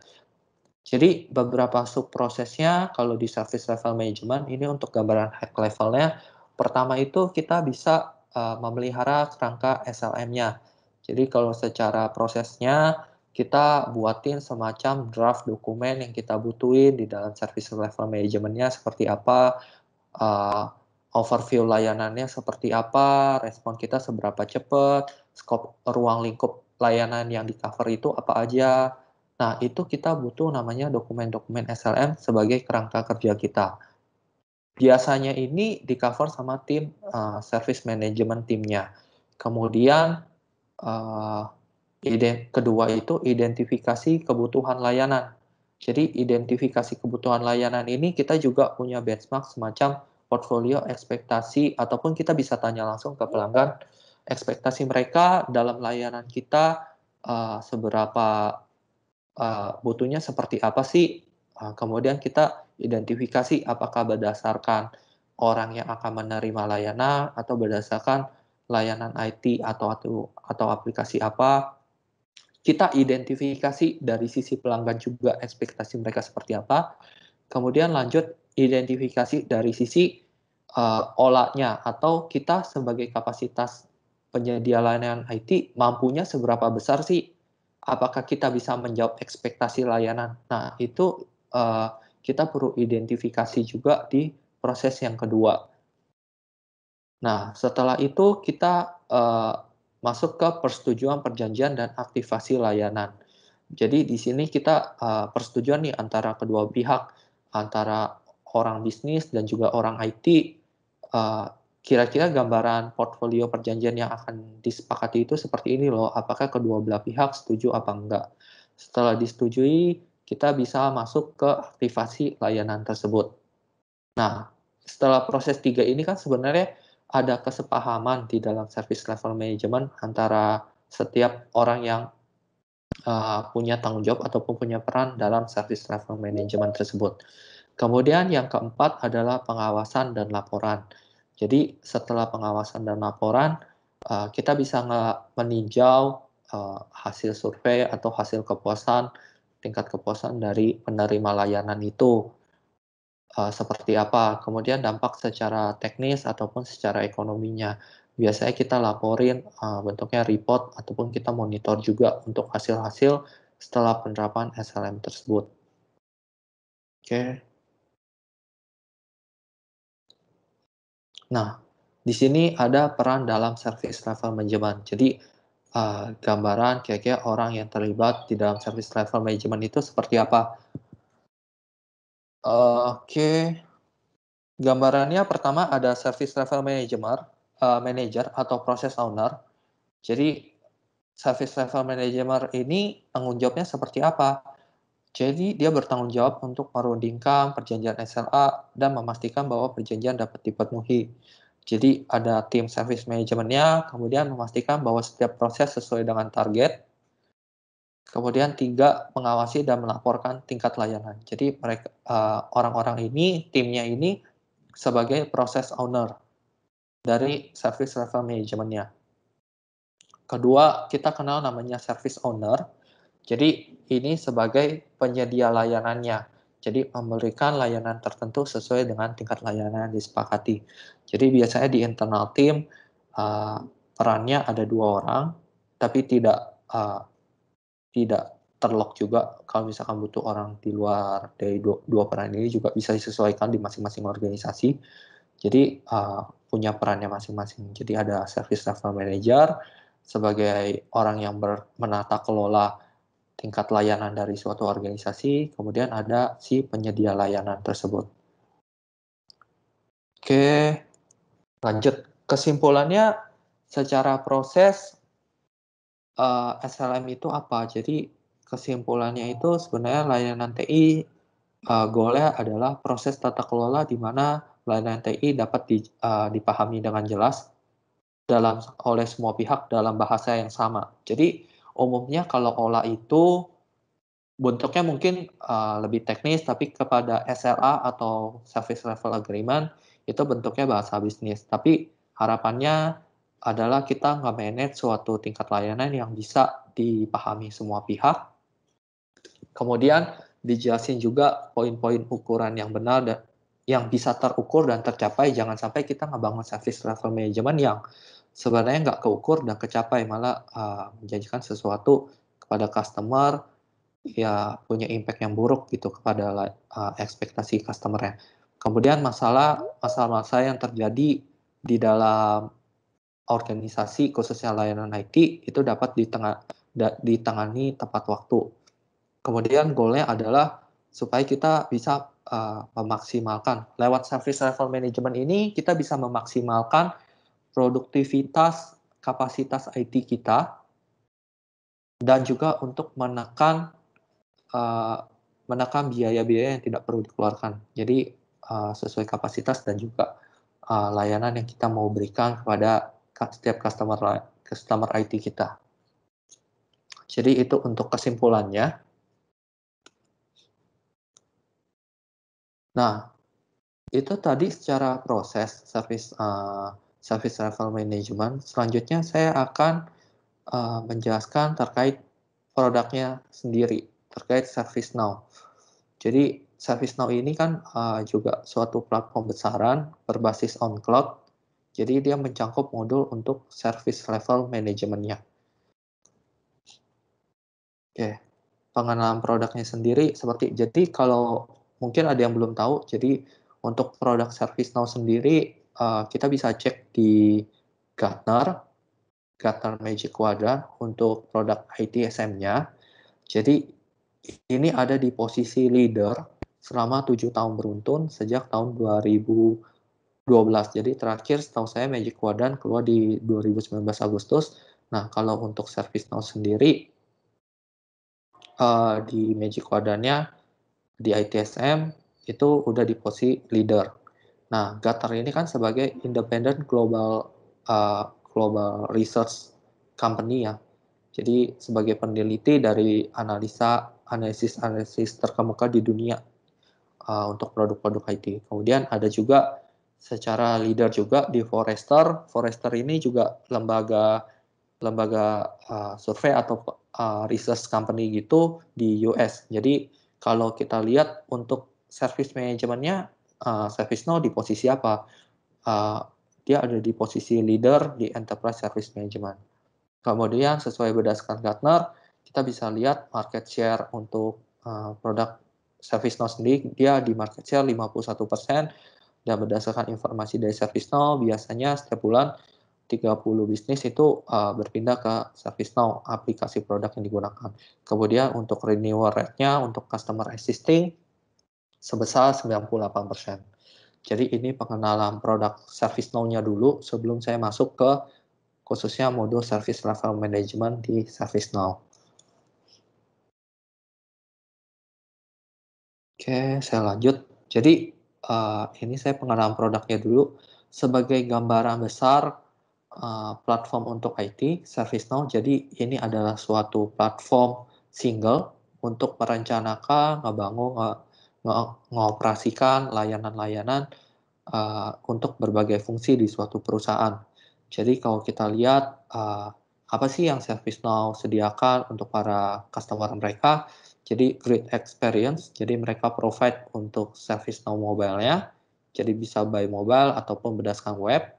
Jadi beberapa sub prosesnya kalau di service level management ini untuk gambaran hack levelnya, pertama itu kita bisa uh, memelihara kerangka SLM-nya. Jadi kalau secara prosesnya kita buatin semacam draft dokumen yang kita butuhin di dalam service level manajemennya seperti apa, uh, overview layanannya seperti apa, respon kita seberapa cepat, scope ruang lingkup layanan yang di cover itu apa aja, Nah, itu kita butuh namanya dokumen-dokumen SLM sebagai kerangka kerja kita. Biasanya ini di cover sama tim uh, service management timnya. Kemudian uh, ide kedua itu identifikasi kebutuhan layanan. Jadi identifikasi kebutuhan layanan ini kita juga punya benchmark semacam portfolio ekspektasi ataupun kita bisa tanya langsung ke pelanggan ekspektasi mereka dalam layanan kita uh, seberapa Eh, butuhnya seperti apa sih. Uh, kemudian kita identifikasi apakah berdasarkan orang yang akan menerima layanan atau berdasarkan layanan IT atau atau, atau aplikasi apa. Kita identifikasi dari sisi pelanggan juga ekspektasi mereka seperti apa. Kemudian lanjut identifikasi dari sisi uh, olahnya atau kita sebagai kapasitas penyedia layanan IT mampunya seberapa besar sih apakah kita bisa menjawab ekspektasi layanan. Nah, itu uh, kita perlu identifikasi juga di proses yang kedua. Nah, setelah itu kita uh, masuk ke persetujuan perjanjian dan aktivasi layanan. Jadi di sini kita uh, persetujuan nih antara kedua pihak, antara orang bisnis dan juga orang IT uh, kira-kira gambaran portfolio perjanjian yang akan disepakati itu seperti ini loh, apakah kedua belah pihak setuju apa enggak. Setelah disetujui, kita bisa masuk ke aktivasi layanan tersebut. Nah, setelah proses tiga ini kan sebenarnya ada kesepahaman di dalam service level management antara setiap orang yang uh, punya tanggung jawab ataupun punya peran dalam service level management tersebut. Kemudian yang keempat adalah pengawasan dan laporan. Jadi setelah pengawasan dan laporan, uh, kita bisa meninjau uh, hasil survei atau hasil kepuasan, tingkat kepuasan dari penerima layanan itu uh, seperti apa. Kemudian dampak secara teknis ataupun secara ekonominya. Biasanya kita laporin uh, bentuknya report ataupun kita monitor juga untuk hasil-hasil setelah penerapan SLM tersebut. Oke. Okay. Nah, di sini ada peran dalam service level management. Jadi, uh, gambaran kira-kira orang yang terlibat di dalam service level management itu seperti apa. Uh, Oke, okay. gambarannya pertama ada service level manager, uh, manager atau process owner. Jadi, service level manager ini tanggung jawabnya seperti apa? Jadi, dia bertanggung jawab untuk merundingkan perjanjian SLA dan memastikan bahwa perjanjian dapat dipenuhi. Jadi, ada tim service manajemennya, kemudian memastikan bahwa setiap proses sesuai dengan target. Kemudian, tiga, mengawasi dan melaporkan tingkat layanan. Jadi, mereka eh, orang-orang ini, timnya ini, sebagai proses owner dari service level manajemennya. Kedua, kita kenal namanya service owner. Jadi, ini sebagai penyedia layanannya. Jadi memberikan layanan tertentu sesuai dengan tingkat layanan yang disepakati. Jadi biasanya di internal tim uh, perannya ada dua orang, tapi tidak uh, tidak terlock juga kalau misalkan butuh orang di luar dari dua, dua peran ini juga bisa disesuaikan di masing-masing organisasi. Jadi uh, punya perannya masing-masing. Jadi ada service level manager sebagai orang yang ber, menata kelola tingkat layanan dari suatu organisasi, kemudian ada si penyedia layanan tersebut. Oke, lanjut. Kesimpulannya, secara proses uh, eh, SLM itu apa? Jadi kesimpulannya itu sebenarnya layanan TI uh, eh, goalnya adalah proses tata kelola di mana layanan TI dapat di, uh, dipahami dengan jelas dalam oleh semua pihak dalam bahasa yang sama. Jadi umumnya kalau kola itu bentuknya mungkin uh, lebih teknis tapi kepada SLA atau service level agreement itu bentuknya bahasa bisnis tapi harapannya adalah kita nggak manage suatu tingkat layanan yang bisa dipahami semua pihak kemudian dijelasin juga poin-poin ukuran yang benar dan yang bisa terukur dan tercapai jangan sampai kita ngebangun service level management yang sebenarnya nggak keukur dan kecapai malah uh, menjanjikan sesuatu kepada customer ya punya impact yang buruk gitu kepada uh, ekspektasi customernya. Kemudian masalah masalah-masalah yang terjadi di dalam organisasi khususnya layanan IT itu dapat ditangani tepat waktu. Kemudian goalnya adalah supaya kita bisa uh, memaksimalkan lewat service level management ini kita bisa memaksimalkan produktivitas kapasitas IT kita dan juga untuk menekan uh, menekan biaya-biaya yang tidak perlu dikeluarkan. Jadi uh, sesuai kapasitas dan juga uh, layanan yang kita mau berikan kepada setiap customer customer IT kita. Jadi itu untuk kesimpulannya. Nah, itu tadi secara proses service uh, Service Level Management. Selanjutnya saya akan uh, menjelaskan terkait produknya sendiri, terkait Service Now. Jadi Service Now ini kan uh, juga suatu platform besaran berbasis on cloud. Jadi dia mencakup modul untuk service level manajemennya. Oke, pengenalan produknya sendiri seperti jadi kalau mungkin ada yang belum tahu, jadi untuk produk Service Now sendiri Eh, kita bisa cek di Gartner, Gartner Magic Quadrant untuk produk ITSM-nya. Jadi ini ada di posisi leader selama tujuh tahun beruntun sejak tahun 2012. Jadi terakhir setahu saya Magic Quadrant keluar di 2019 Agustus. Nah kalau untuk service now sendiri uh, di Magic Quadrant-nya di ITSM itu udah di posisi leader Nah, Gartner ini kan sebagai independent global uh, global research company ya. Jadi sebagai peneliti dari analisa analisis-analisis terkemuka di dunia uh, untuk produk-produk IT. Kemudian ada juga secara leader juga di Forrester. Forrester ini juga lembaga lembaga uh, survei atau uh, research company gitu di US. Jadi kalau kita lihat untuk service manajemennya uh, now di posisi apa? Uh, dia ada di posisi leader di Enterprise Service Management. Kemudian sesuai berdasarkan Gartner, kita bisa lihat market share untuk uh, produk now sendiri, dia di market share 51%, dan berdasarkan informasi dari service now, biasanya setiap bulan 30 bisnis itu uh, berpindah ke service now, aplikasi produk yang digunakan. Kemudian untuk renewal rate-nya untuk customer existing sebesar 98%. Jadi ini pengenalan produk service now-nya dulu sebelum saya masuk ke khususnya modul service level management di service now. Oke, saya lanjut. Jadi uh, ini saya pengenalan produknya dulu sebagai gambaran besar uh, platform untuk IT service now. Jadi ini adalah suatu platform single untuk merencanakan, ngebangun, mengoperasikan layanan-layanan uh, untuk berbagai fungsi di suatu perusahaan. Jadi kalau kita lihat uh, apa sih yang ServiceNow sediakan untuk para customer mereka, jadi great experience, jadi mereka provide untuk ServiceNow mobile-nya, jadi bisa by mobile ataupun berdasarkan web.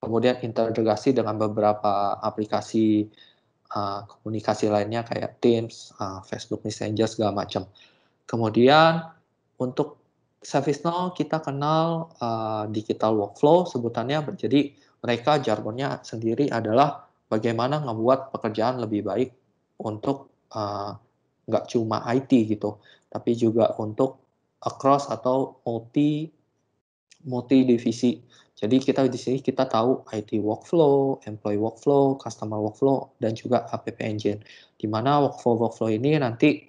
Kemudian integrasi dengan beberapa aplikasi uh, komunikasi lainnya kayak Teams, uh, Facebook Messenger segala macam. Kemudian untuk ServiceNow kita kenal uh, digital workflow sebutannya. Jadi mereka jargonnya sendiri adalah bagaimana membuat pekerjaan lebih baik untuk eh, nggak uh, cuma IT gitu, tapi juga untuk across atau multi multi divisi. Jadi kita di sini kita tahu IT workflow, employee workflow, customer workflow, dan juga app engine. Di mana workflow workflow ini nanti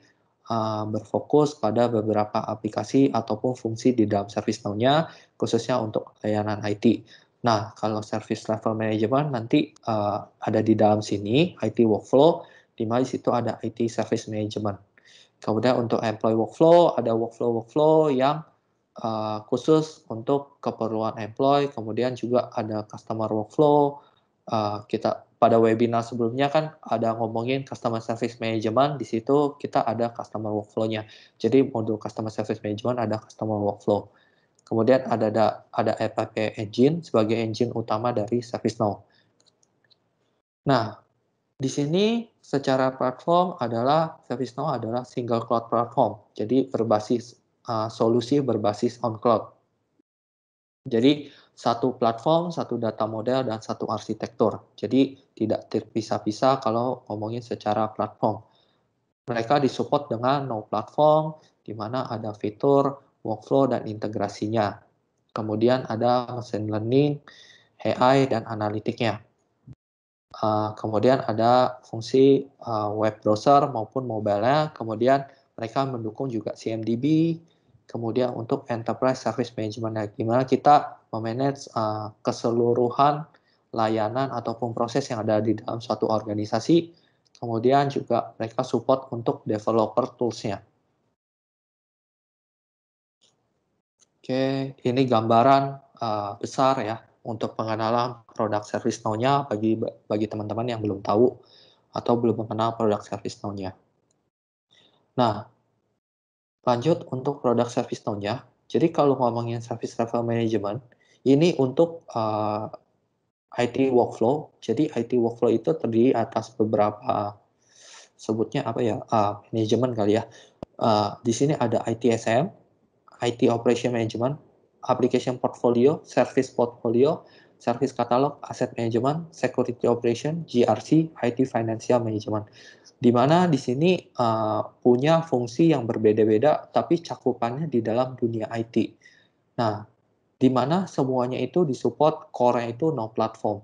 Eh, berfokus pada beberapa aplikasi ataupun fungsi di dalam service now khususnya untuk layanan IT. Nah, kalau service level management nanti uh, ada di dalam sini, IT workflow, di mana situ ada IT service management. Kemudian untuk employee workflow, ada workflow-workflow yang uh, khusus untuk keperluan employee, kemudian juga ada customer workflow, uh, kita pada webinar sebelumnya kan ada ngomongin customer service management, di situ kita ada customer workflow-nya. Jadi modul customer service management ada customer workflow. Kemudian ada ada, ada FAP engine sebagai engine utama dari ServiceNow. Nah, di sini secara platform adalah ServiceNow adalah single cloud platform. Jadi berbasis uh, solusi berbasis on cloud. Jadi satu platform, satu data model, dan satu arsitektur. Jadi tidak terpisah-pisah kalau ngomongin secara platform. Mereka disupport dengan no platform, di mana ada fitur, workflow, dan integrasinya. Kemudian ada machine learning, AI, dan analitiknya. Uh, kemudian ada fungsi uh, web browser maupun mobile-nya. Kemudian mereka mendukung juga CMDB, kemudian untuk enterprise service management ya gimana kita memanage uh, keseluruhan layanan ataupun proses yang ada di dalam suatu organisasi kemudian juga mereka support untuk developer toolsnya oke ini gambaran uh, besar ya untuk pengenalan produk service now-nya bagi bagi teman-teman yang belum tahu atau belum mengenal produk service now-nya nah Lanjut untuk produk service tone-nya. Jadi kalau ngomongin service level management, ini untuk uh, eh, IT workflow. Jadi IT workflow itu terdiri atas beberapa sebutnya apa ya? Uh, eh, manajemen kali ya. Uh, di sini ada ITSM, IT operation management, application portfolio, service portfolio, service catalog, asset management, security operation, GRC, IT financial management. Di mana di sini uh, punya fungsi yang berbeda-beda tapi cakupannya di dalam dunia IT. Nah, di mana semuanya itu disupport core itu no platform.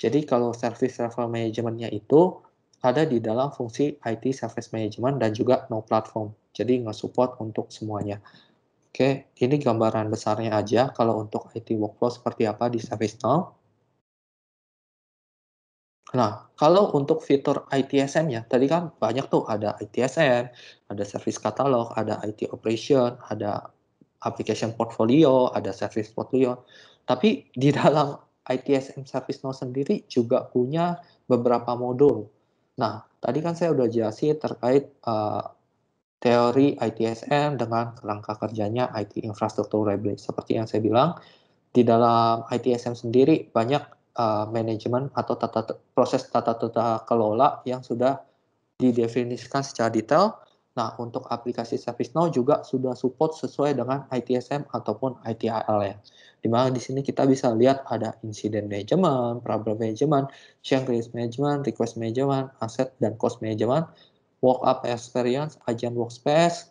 Jadi kalau service level manajemennya itu ada di dalam fungsi IT service management dan juga no platform. Jadi nge-support untuk semuanya. Oke, ini gambaran besarnya aja kalau untuk IT workflow seperti apa di ServiceNow. Nah, kalau untuk fitur ITSM-nya, tadi kan banyak tuh ada ITSM, ada service catalog, ada IT operation, ada application portfolio, ada service portfolio. Tapi di dalam ITSM Now sendiri juga punya beberapa modul. Nah, tadi kan saya udah jelasin terkait uh, teori ITSM dengan kerangka kerjanya IT infrastruktur reliability. Seperti yang saya bilang, di dalam ITSM sendiri banyak uh, manajemen atau tata, proses tata tata kelola yang sudah didefinisikan secara detail. Nah, untuk aplikasi ServiceNow juga sudah support sesuai dengan ITSM ataupun ITIL ya. Di mana di sini kita bisa lihat ada incident management, problem management, change risk management, request management, asset, dan cost management, Walk-up Experience, Agent Workspace,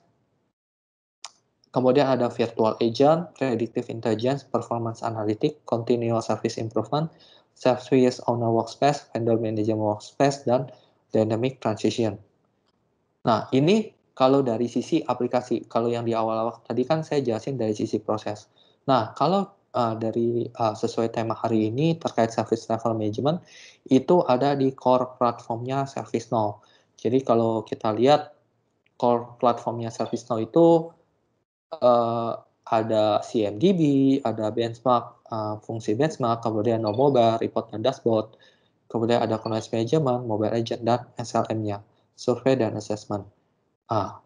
kemudian ada Virtual Agent, Predictive Intelligence, Performance analytic, Continual Service Improvement, Service Owner Workspace, Vendor Management Workspace, dan Dynamic Transition. Nah, ini kalau dari sisi aplikasi, kalau yang di awal-awal tadi kan saya jelasin dari sisi proses. Nah, kalau uh, dari uh, sesuai tema hari ini terkait service level management, itu ada di core platformnya service now. Jadi kalau kita lihat core platformnya ServiceNow itu uh, ada CMDB, ada benchmark, uh, fungsi benchmark, kemudian no mobile, report dan dashboard, kemudian ada knowledge management, mobile agent, dan SLM-nya, survei dan assessment. Ah,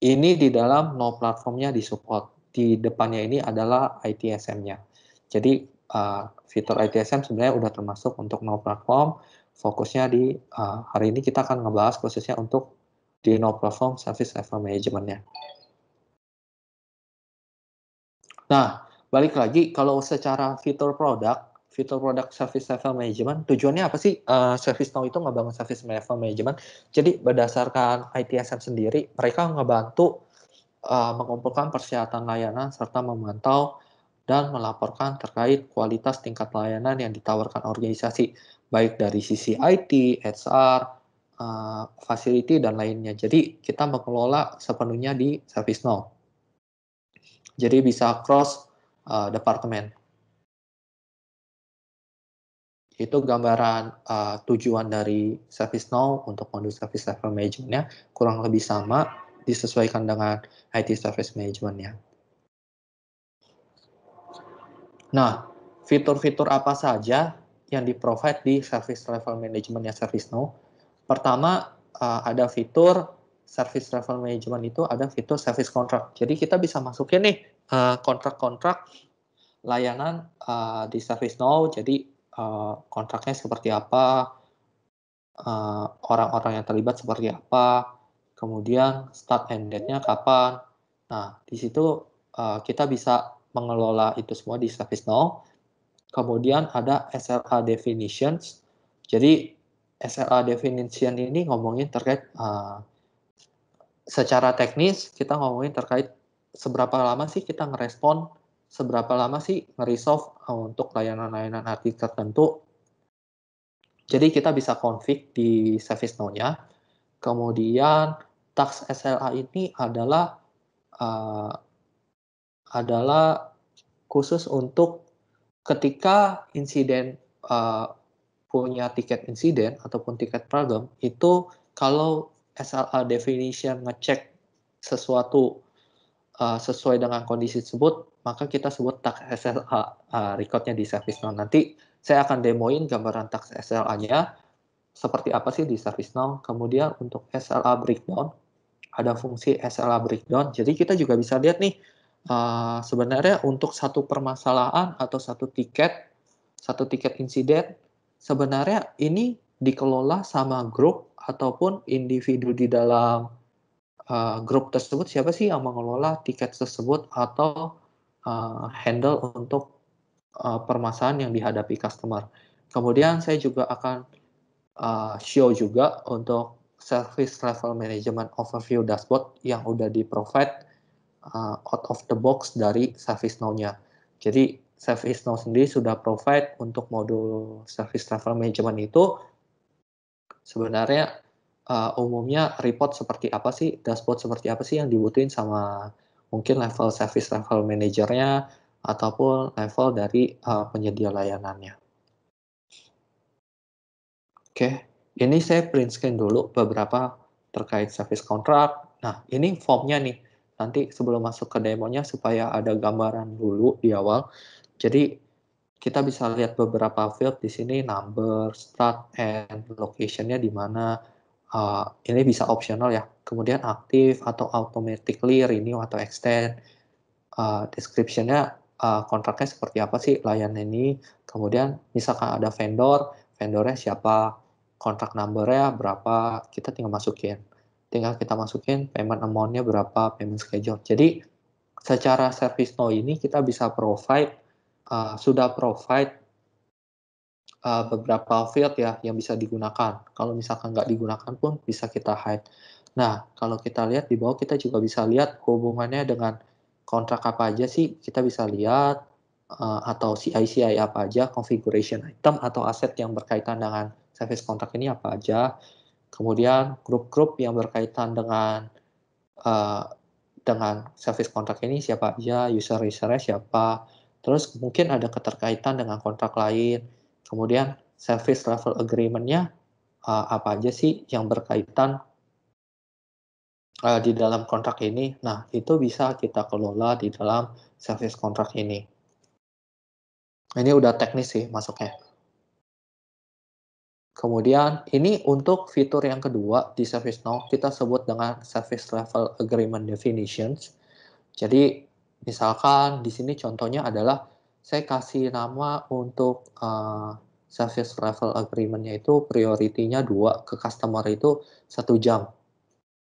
ini di dalam no platformnya disupport. Di depannya ini adalah ITSM-nya. Jadi uh, fitur ITSM sebenarnya udah termasuk untuk no platform, fokusnya di uh, hari ini kita akan ngebahas khususnya untuk di no platform service level Management-nya. Nah, balik lagi kalau secara fitur produk, fitur produk service level management, tujuannya apa sih uh, now itu ngebangun service level management? Jadi berdasarkan ITSM sendiri, mereka ngebantu uh, mengumpulkan persyaratan layanan serta memantau dan melaporkan terkait kualitas tingkat layanan yang ditawarkan organisasi, baik dari sisi IT, HR, uh, eh, facility, dan lainnya. Jadi, kita mengelola sepenuhnya di Service Now. Jadi, bisa cross uh, departemen. Itu gambaran uh, tujuan dari Service Now untuk modul Service Level Management-nya kurang lebih sama disesuaikan dengan IT Service Management-nya. Nah, fitur-fitur apa saja yang di-provide di Service Level Management-nya ServiceNow? Pertama, uh, ada fitur Service Level Management itu ada fitur Service Contract. Jadi kita bisa masukin nih eh, kontrak-kontrak uh, layanan uh, di ServiceNow. Jadi uh, kontraknya seperti apa, orang-orang uh, yang terlibat seperti apa, kemudian start and date-nya kapan. Nah, di situ uh, kita bisa mengelola itu semua di Service Now. Kemudian ada SLA definitions. Jadi SLA definition ini ngomongin terkait uh, secara teknis kita ngomongin terkait seberapa lama sih kita ngerespon, seberapa lama sih ngeresolve ah, untuk layanan-layanan arti tertentu. Jadi kita bisa config di service now nya Kemudian task SLA ini adalah uh, adalah khusus untuk ketika insiden uh, punya tiket insiden ataupun tiket program itu kalau SLA definition ngecek sesuatu uh, sesuai dengan kondisi tersebut maka kita sebut tax SLA uh, eh, recordnya di service now nanti saya akan demoin gambaran tax SLA-nya seperti apa sih di service now kemudian untuk SLA breakdown ada fungsi SLA breakdown jadi kita juga bisa lihat nih uh, sebenarnya untuk satu permasalahan atau satu tiket, satu tiket insiden, sebenarnya ini dikelola sama grup ataupun individu di dalam uh, grup tersebut. Siapa sih yang mengelola tiket tersebut atau uh, handle untuk uh, permasalahan yang dihadapi customer. Kemudian saya juga akan uh, show juga untuk service level management overview dashboard yang udah di provide uh, out of the box dari service now nya Jadi service now sendiri sudah provide untuk modul Service Travel Management itu sebenarnya uh, umumnya report seperti apa sih, dashboard seperti apa sih yang dibutuhin sama mungkin level Service Travel Manajernya ataupun level dari uh, penyedia layanannya. Oke, okay. ini saya print screen dulu beberapa terkait service contract. Nah, ini formnya nih nanti sebelum masuk ke demonya supaya ada gambaran dulu di awal. Jadi kita bisa lihat beberapa field di sini number, start, and locationnya di mana. Uh, ini bisa optional ya. Kemudian aktif atau automatically renew atau extend. Uh, descriptionnya uh, kontraknya seperti apa sih layan ini. Kemudian misalkan ada vendor, vendornya siapa, kontrak numbernya berapa, kita tinggal masukin tinggal kita masukin payment amountnya berapa, payment schedule. Jadi secara service no ini kita bisa provide uh, sudah provide uh, beberapa field ya yang bisa digunakan. Kalau misalkan nggak digunakan pun bisa kita hide. Nah kalau kita lihat di bawah kita juga bisa lihat hubungannya dengan kontrak apa aja sih kita bisa lihat uh, atau CICI apa aja, configuration item atau aset yang berkaitan dengan service kontrak ini apa aja. Kemudian grup-grup yang berkaitan dengan uh, dengan service kontrak ini siapa aja, user-usernya siapa, terus mungkin ada keterkaitan dengan kontrak lain, kemudian service level agreementnya uh, apa aja sih yang berkaitan uh, di dalam kontrak ini. Nah, itu bisa kita kelola di dalam service kontrak ini. Ini udah teknis sih masuknya. Kemudian ini untuk fitur yang kedua di service ServiceNow kita sebut dengan Service Level Agreement Definitions. Jadi misalkan di sini contohnya adalah saya kasih nama untuk uh, Service Level agreementnya itu prioritinya dua ke customer itu satu jam.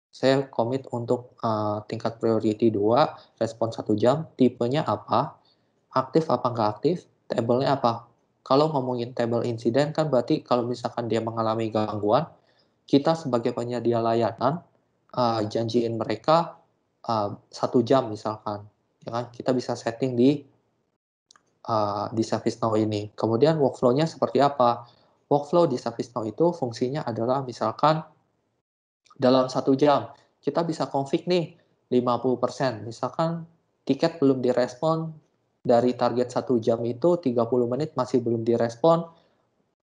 Saya komit untuk uh, tingkat priority dua respon satu jam, tipenya apa, aktif apa nggak aktif, tablenya apa, kalau ngomongin table incident kan berarti kalau misalkan dia mengalami gangguan, kita sebagai penyedia layanan uh, janjiin mereka uh, satu jam misalkan, ya kan? Kita bisa setting di uh, di ServiceNow ini. Kemudian workflow-nya seperti apa? Workflow di service now itu fungsinya adalah misalkan dalam satu jam kita bisa config nih 50%. Misalkan tiket belum direspon dari target satu jam itu 30 menit masih belum direspon,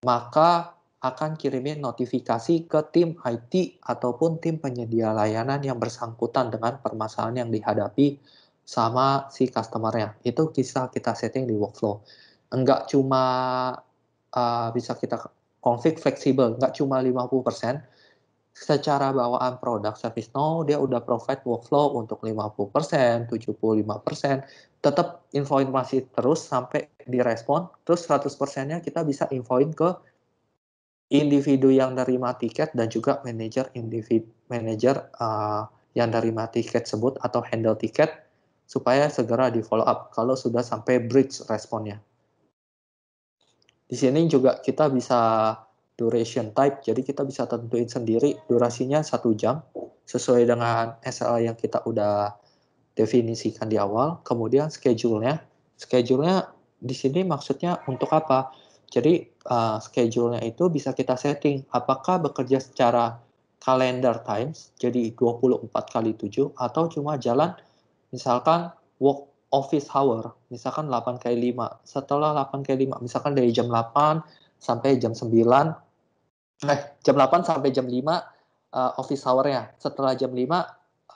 maka akan kirimin notifikasi ke tim IT ataupun tim penyedia layanan yang bersangkutan dengan permasalahan yang dihadapi sama si customernya. Itu bisa kita setting di workflow. Enggak cuma uh, bisa kita config fleksibel, enggak cuma 50%, secara bawaan produk service no dia udah provide workflow untuk 50%, 75%, tetap infoin masih terus sampai direspon, terus 100%-nya kita bisa infoin ke individu yang terima tiket dan juga manajer individu manajer uh, yang terima tiket tersebut atau handle tiket supaya segera di follow up kalau sudah sampai bridge responnya. Di sini juga kita bisa duration type. Jadi kita bisa tentuin sendiri durasinya satu jam sesuai dengan SLA yang kita udah definisikan di awal. Kemudian schedule-nya, schedule-nya di sini maksudnya untuk apa? Jadi uh, schedule-nya itu bisa kita setting apakah bekerja secara calendar times, jadi 24 kali 7 atau cuma jalan misalkan work office hour, misalkan 8 kali 5. Setelah 8 kali 5, misalkan dari jam 8 sampai jam 9 eh jam 8 sampai jam 5 uh, eh, office hour-nya. Setelah jam 5 uh,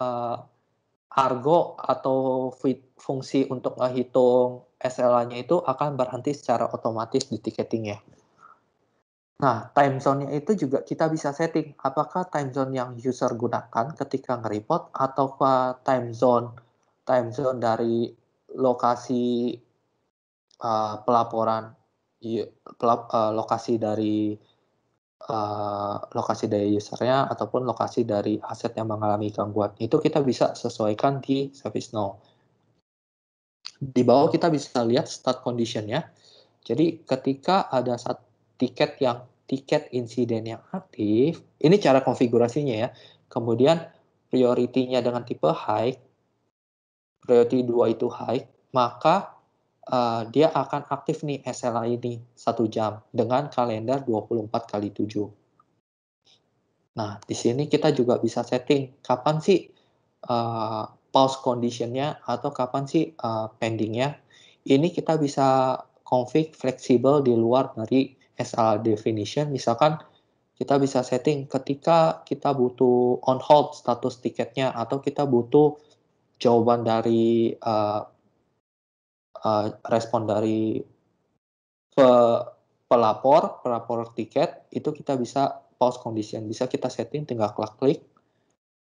eh, argo atau fungsi untuk menghitung SLA-nya itu akan berhenti secara otomatis di ticketing-nya. Nah, time zone-nya itu juga kita bisa setting apakah time zone yang user gunakan ketika nge-report atau time zone time zone dari lokasi uh, pelaporan uh, lokasi dari uh, lokasi dari usernya ataupun lokasi dari aset yang mengalami gangguan. Itu kita bisa sesuaikan di Service Now. Di bawah kita bisa lihat start conditionnya. Jadi ketika ada satu tiket yang tiket insiden yang aktif, ini cara konfigurasinya ya. Kemudian priority-nya dengan tipe high, priority 2 itu high, maka uh, dia akan aktif nih SLA ini satu jam dengan kalender 24 kali 7. Nah, di sini kita juga bisa setting kapan sih uh, pause conditionnya atau kapan sih uh, pendingnya. Ini kita bisa config fleksibel di luar dari SLA definition. Misalkan kita bisa setting ketika kita butuh on hold status tiketnya atau kita butuh jawaban dari uh, uh, respon dari pe pelapor, pelapor tiket itu kita bisa pause condition, bisa kita setting tinggal klik klik.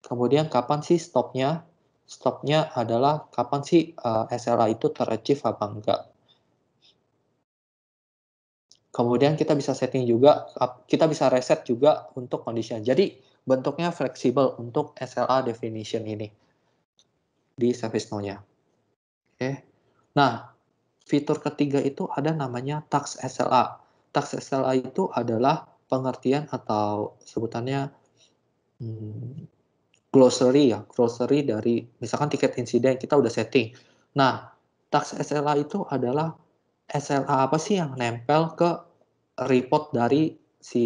Kemudian kapan sih stopnya? Stopnya adalah kapan sih uh, eh, SLA itu terachieve apa enggak. Kemudian kita bisa setting juga, kita bisa reset juga untuk condition. Jadi bentuknya fleksibel untuk SLA definition ini di service nya Oke. Okay. Nah, fitur ketiga itu ada namanya tax SLA. Tax SLA itu adalah pengertian atau sebutannya hmm, glossary ya, glossary dari misalkan tiket insiden kita udah setting. Nah, tax SLA itu adalah SLA apa sih yang nempel ke report dari si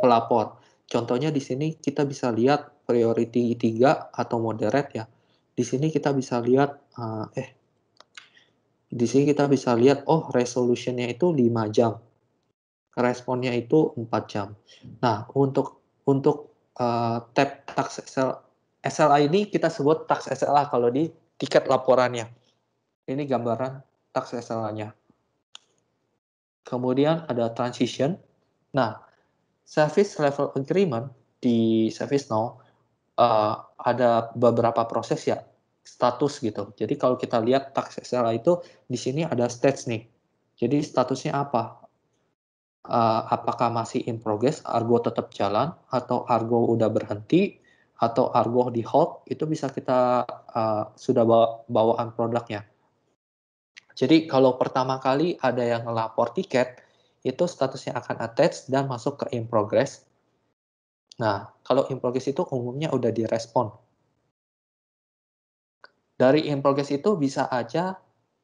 pelapor. Contohnya di sini kita bisa lihat priority 3 atau moderate ya. Di sini kita bisa lihat uh, eh di sini kita bisa lihat, oh resolutionnya itu 5 jam. Responnya itu 4 jam. Nah, untuk untuk uh, tab tax SL, SLA ini kita sebut tax SLA kalau di tiket laporannya. Ini gambaran tax SLA-nya. Kemudian ada transition. Nah, service level agreement di service uh, eh, ada beberapa proses ya status gitu. Jadi kalau kita lihat tax SLA itu di sini ada stage nih. Jadi statusnya apa? Uh, apakah masih in progress, argo tetap jalan, atau argo udah berhenti, atau argo di hold, itu bisa kita uh, sudah bawa, bawaan produknya. Jadi kalau pertama kali ada yang ngelapor tiket, itu statusnya akan attached dan masuk ke in progress. Nah, kalau in progress itu umumnya udah direspon dari in progress itu bisa aja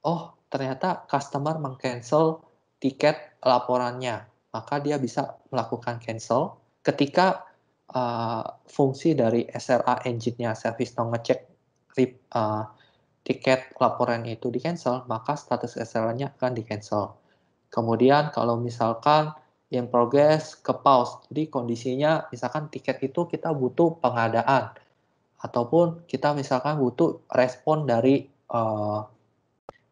oh ternyata customer mengcancel tiket laporannya maka dia bisa melakukan cancel ketika uh, fungsi dari SRA engine-nya ServiceNow ngecek uh, tiket laporan itu di cancel maka status SRA-nya akan di cancel kemudian kalau misalkan in progress ke pause jadi kondisinya misalkan tiket itu kita butuh pengadaan ataupun kita misalkan butuh respon dari uh,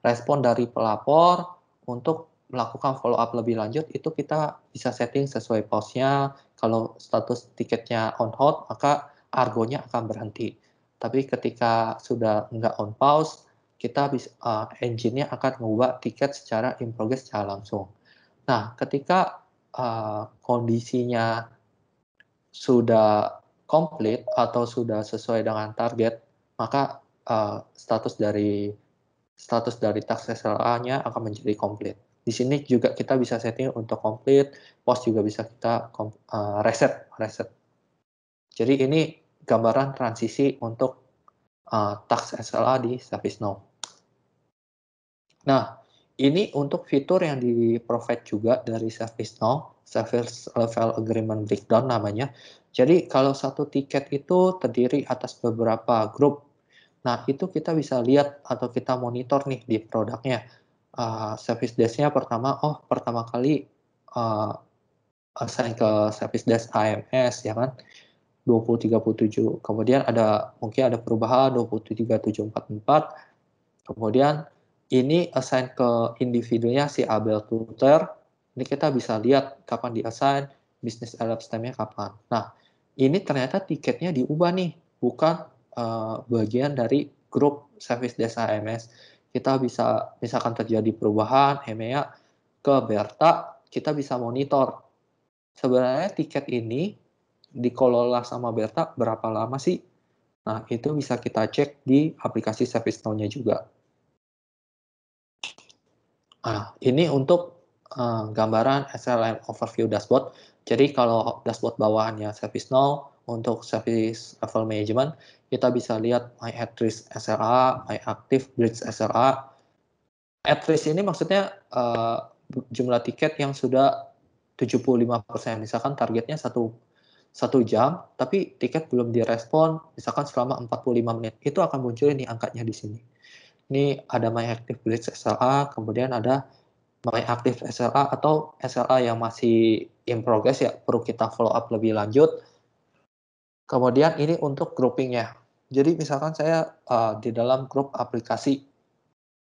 respon dari pelapor untuk melakukan follow up lebih lanjut itu kita bisa setting sesuai posnya kalau status tiketnya on hold maka argonya akan berhenti tapi ketika sudah nggak on pause kita bisa uh, eh, engine-nya akan mengubah tiket secara in progress secara langsung nah ketika uh, kondisinya sudah komplit atau sudah sesuai dengan target, maka uh, status dari status dari tax SLA-nya akan menjadi komplit. Di sini juga kita bisa setting untuk komplit, post juga bisa kita uh, reset, reset. Jadi ini gambaran transisi untuk uh, tax SLA di service now. Nah, ini untuk fitur yang di-provide juga dari service now, Service Level Agreement Breakdown namanya. Jadi kalau satu tiket itu terdiri atas beberapa grup. Nah, itu kita bisa lihat atau kita monitor nih di produknya. Uh, service desk-nya pertama, oh pertama kali uh, assign ke service desk AMS, ya kan? 2037. Kemudian ada mungkin ada perubahan 23744. Kemudian ini assign ke individunya si Abel Tutor. Ini kita bisa lihat kapan di assign, business elapsed time-nya kapan. Nah, ini ternyata tiketnya diubah nih, bukan uh, bagian dari grup service desa MS. Kita bisa, misalkan terjadi perubahan HMEA ke Berta, kita bisa monitor. Sebenarnya tiket ini dikelola sama Berta berapa lama sih? Nah, itu bisa kita cek di aplikasi service nya juga. Nah, ini untuk uh, gambaran SLM overview dashboard. Jadi kalau dashboard bawahannya now untuk service level management, kita bisa lihat my at risk SLA, my active bridge SLA. At risk ini maksudnya uh, jumlah tiket yang sudah 75%, misalkan targetnya satu satu jam, tapi tiket belum direspon, misalkan selama 45 menit, itu akan muncul ini angkanya di sini. Ini ada my active bridge SLA, kemudian ada mulai aktif SLA atau SLA yang masih in progress ya perlu kita follow up lebih lanjut. Kemudian ini untuk groupingnya. Jadi misalkan saya uh, di dalam grup aplikasi,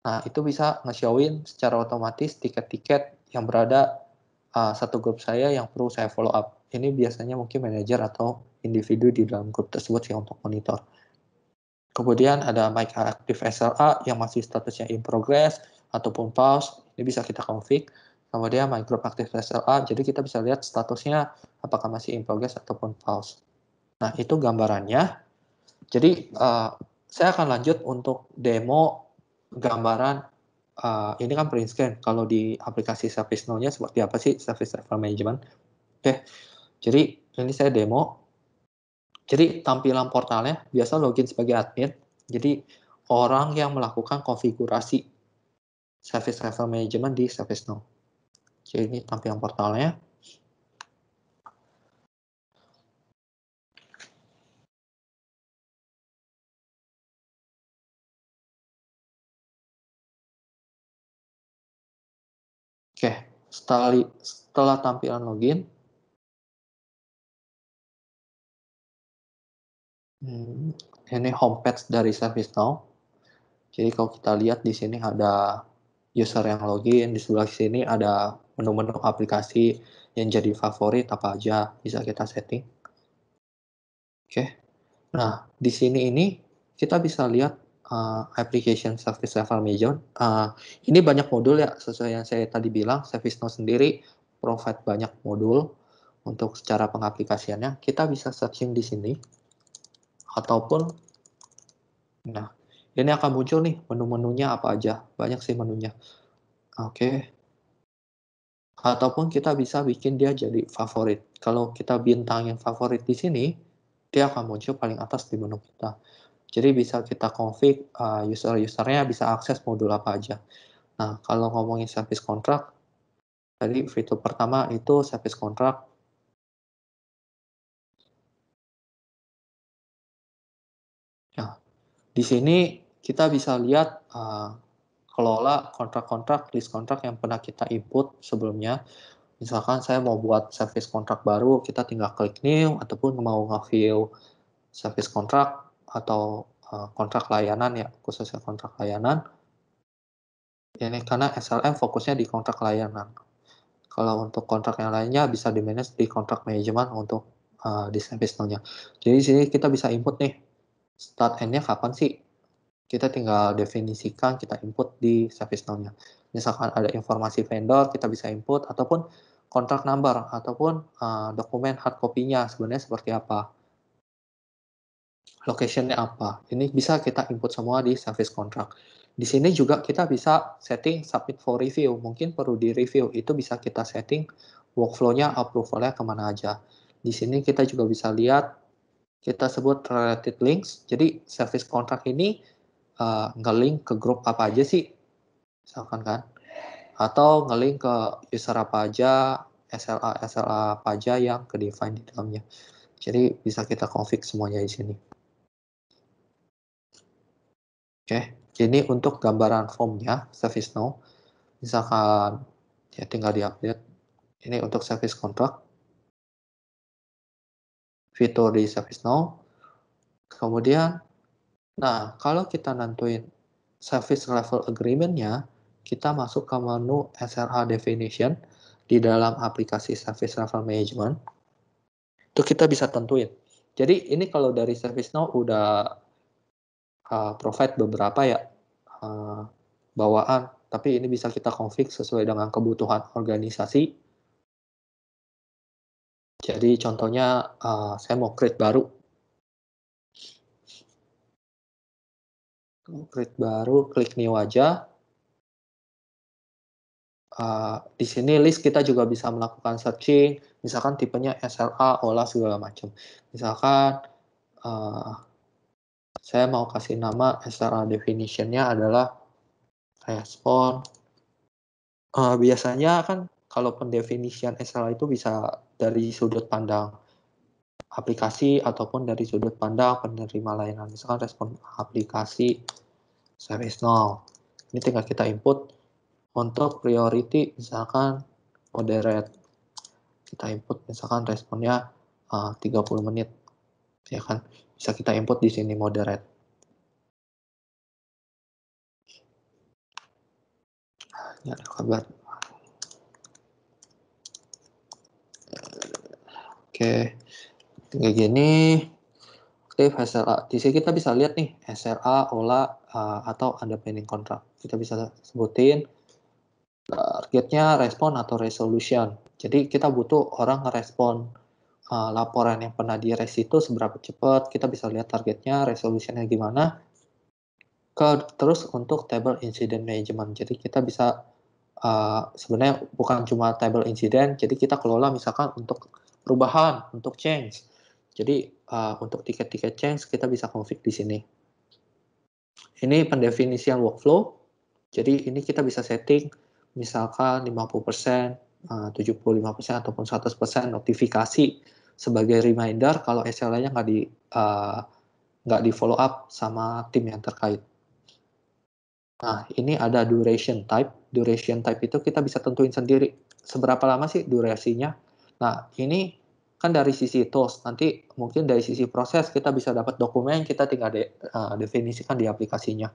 nah itu bisa nge-showin secara otomatis tiket-tiket yang berada uh, satu grup saya yang perlu saya follow up. Ini biasanya mungkin manajer atau individu di dalam grup tersebut sih untuk monitor. Kemudian ada mic active SLA yang masih statusnya in progress ataupun pause ini bisa kita config. Kemudian micro active SLA, jadi kita bisa lihat statusnya apakah masih in progress ataupun pause. Nah, itu gambarannya. Jadi, uh, saya akan lanjut untuk demo gambaran uh, ini kan print screen. Kalau di aplikasi Service Now-nya seperti apa sih Service Server Management? Oke, okay. jadi ini saya demo. Jadi, tampilan portalnya biasa login sebagai admin. Jadi, orang yang melakukan konfigurasi service level management di ServiceNow. Jadi ini tampilan portalnya. Oke, setelah, setelah tampilan login, Ini hmm, ini homepage dari ServiceNow. Jadi kalau kita lihat di sini ada user yang login, di sebelah sini ada menu-menu aplikasi yang jadi favorit apa aja bisa kita setting. Oke. Okay. Nah, di sini ini kita bisa lihat uh, application service level major. Uh, eh, ini banyak modul ya, sesuai yang saya tadi bilang, service node sendiri provide banyak modul untuk secara pengaplikasiannya. Kita bisa searching di sini ataupun nah, ini akan muncul nih menu-menunya apa aja. Banyak sih menunya. Oke. Okay. Ataupun kita bisa bikin dia jadi favorit. Kalau kita bintang yang favorit di sini, dia akan muncul paling atas di menu kita. Jadi bisa kita config uh, user-usernya bisa akses modul apa aja. Nah, kalau ngomongin service contract, tadi fitur pertama itu service contract. Nah, di sini kita bisa lihat uh, kelola kontrak-kontrak, list kontrak yang pernah kita input sebelumnya. Misalkan saya mau buat service kontrak baru, kita tinggal klik new ataupun mau nge-view service kontrak atau uh, kontrak layanan ya, khususnya kontrak layanan. Ini karena SLM fokusnya di kontrak layanan. Kalau untuk kontrak yang lainnya bisa di manage di kontrak manajemen untuk uh, di service nya Jadi sini kita bisa input nih start end-nya kapan sih kita tinggal definisikan, kita input di service now-nya. Misalkan ada informasi vendor, kita bisa input, ataupun kontrak number, ataupun uh, dokumen hard copy-nya sebenarnya seperti apa. Location-nya apa. Ini bisa kita input semua di service contract. Di sini juga kita bisa setting submit for review. Mungkin perlu di review. Itu bisa kita setting workflow-nya, approval-nya kemana aja. Di sini kita juga bisa lihat kita sebut related links. Jadi service contract ini uh, eh, nge ke grup apa aja sih misalkan kan atau nge ke user apa aja SLA SLA apa aja yang ke define di dalamnya jadi bisa kita config semuanya di sini oke okay. ini untuk gambaran formnya service now misalkan ya tinggal diupdate ini untuk service contract fitur di service now kemudian Nah, kalau kita nentuin service level agreement-nya, kita masuk ke menu SRA definition di dalam aplikasi service level management. Itu kita bisa tentuin. Jadi ini kalau dari ServiceNow udah uh, provide beberapa ya uh, bawaan, tapi ini bisa kita konfig sesuai dengan kebutuhan organisasi. Jadi contohnya uh, saya mau create baru klik baru, klik new aja. Uh, di sini list kita juga bisa melakukan searching, misalkan tipenya SLA, OLA, segala macam. Misalkan uh, saya mau kasih nama SLA definitionnya adalah respon. Uh, biasanya kan kalau pendefinisian SLA itu bisa dari sudut pandang aplikasi ataupun dari sudut pandang penerima layanan. Misalkan respon aplikasi service 0. Ini tinggal kita input untuk priority misalkan moderate. Kita input misalkan responnya eh, uh, 30 menit. Ya kan? Bisa kita input di sini moderate. Ya, kabar. Oke. Okay. Kayak gini, aktif SLA. Di sini kita bisa lihat nih, SLA, OLA, uh, atau ada pending kontrak. Kita bisa sebutin targetnya respon atau resolution. Jadi kita butuh orang ngerespon uh, laporan yang pernah di-res itu seberapa cepat, kita bisa lihat targetnya, resolutionnya gimana. Ke, terus untuk table incident management, jadi kita bisa uh, sebenarnya bukan cuma table incident, jadi kita kelola misalkan untuk perubahan, untuk change, jadi uh, untuk tiket-tiket change kita bisa config di sini. Ini pendefinisian workflow. Jadi ini kita bisa setting misalkan 50%, uh, 75% ataupun 100% notifikasi sebagai reminder kalau SLA-nya nggak di uh, nggak di follow up sama tim yang terkait. Nah, ini ada duration type. Duration type itu kita bisa tentuin sendiri. Seberapa lama sih durasinya? Nah, ini kan dari sisi tools nanti mungkin dari sisi proses kita bisa dapat dokumen kita tinggal de, uh, definisikan di aplikasinya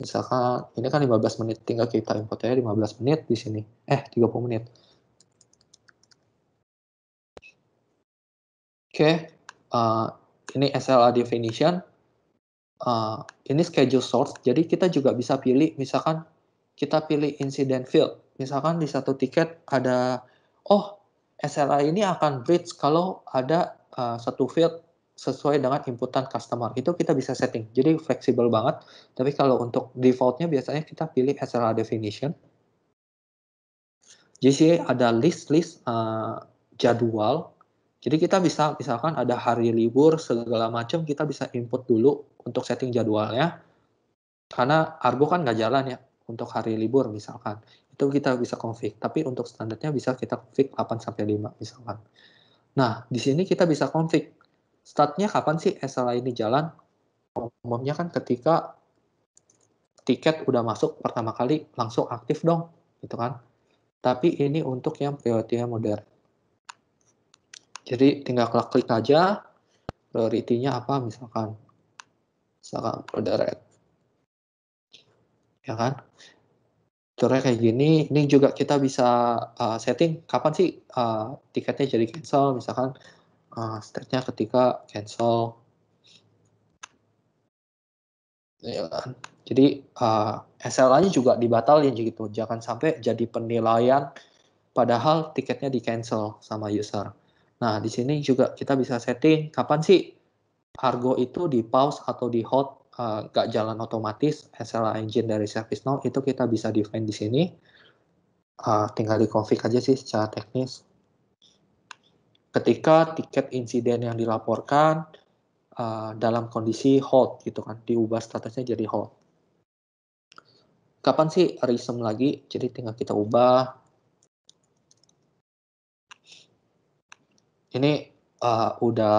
misalkan ini kan 15 menit tinggal kita importnya 15 menit di sini eh 30 menit oke okay. uh, eh, ini SLA definition uh, ini schedule source jadi kita juga bisa pilih misalkan kita pilih incident field misalkan di satu tiket ada oh SLA ini akan bridge kalau ada uh, satu field sesuai dengan inputan customer. Itu kita bisa setting. Jadi fleksibel banget. Tapi kalau untuk defaultnya biasanya kita pilih SLA definition. Jadi ada list-list uh, eh, jadwal. Jadi kita bisa misalkan ada hari libur segala macam kita bisa input dulu untuk setting jadwalnya. Karena Argo kan nggak jalan ya untuk hari libur misalkan itu kita bisa config. Tapi untuk standarnya bisa kita config 8 sampai 5 misalkan. Nah, di sini kita bisa config. Startnya kapan sih SLA ini jalan? Umumnya kan ketika tiket udah masuk pertama kali langsung aktif dong, gitu kan. Tapi ini untuk yang priority modern Jadi tinggal klik-klik aja prioritinya apa misalkan misalkan moderate. Ya kan? contohnya kayak gini ini juga kita bisa uh, setting kapan sih uh, tiketnya jadi cancel misalkan uh, eh, state nya ketika cancel iya kan? jadi uh, SLA-nya juga dibatalkan gitu jangan sampai jadi penilaian padahal tiketnya di cancel sama user nah di sini juga kita bisa setting kapan sih Argo itu di pause atau di hold Eh, nggak uh, jalan otomatis SLA engine dari service ServiceNow itu kita bisa define di sini. Uh, tinggal di config aja sih secara teknis. Ketika tiket insiden yang dilaporkan uh, dalam kondisi hold gitu kan, diubah statusnya jadi hold. Kapan sih resum lagi? Jadi tinggal kita ubah. Ini uh, udah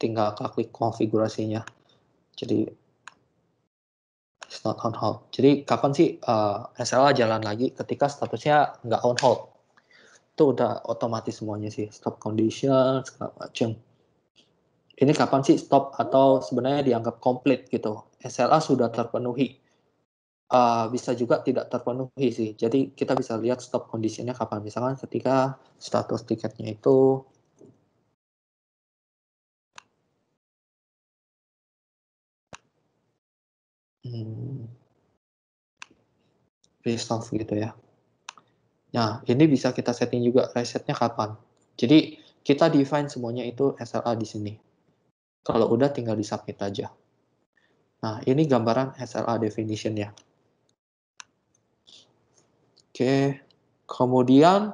tinggal klik konfigurasinya. Jadi It's not on hold. Jadi kapan sih uh, eh, SLA jalan lagi ketika statusnya nggak on hold? Itu udah otomatis semuanya sih. Stop condition, segala macam. Ini kapan sih stop atau sebenarnya dianggap komplit gitu? SLA sudah terpenuhi. Uh, bisa juga tidak terpenuhi sih. Jadi kita bisa lihat stop conditionnya kapan. Misalkan ketika status tiketnya itu hmm, resolve gitu ya. Nah, ini bisa kita setting juga resetnya kapan. Jadi, kita define semuanya itu SLA di sini. Kalau udah tinggal di submit aja. Nah, ini gambaran SLA definition ya. Oke, kemudian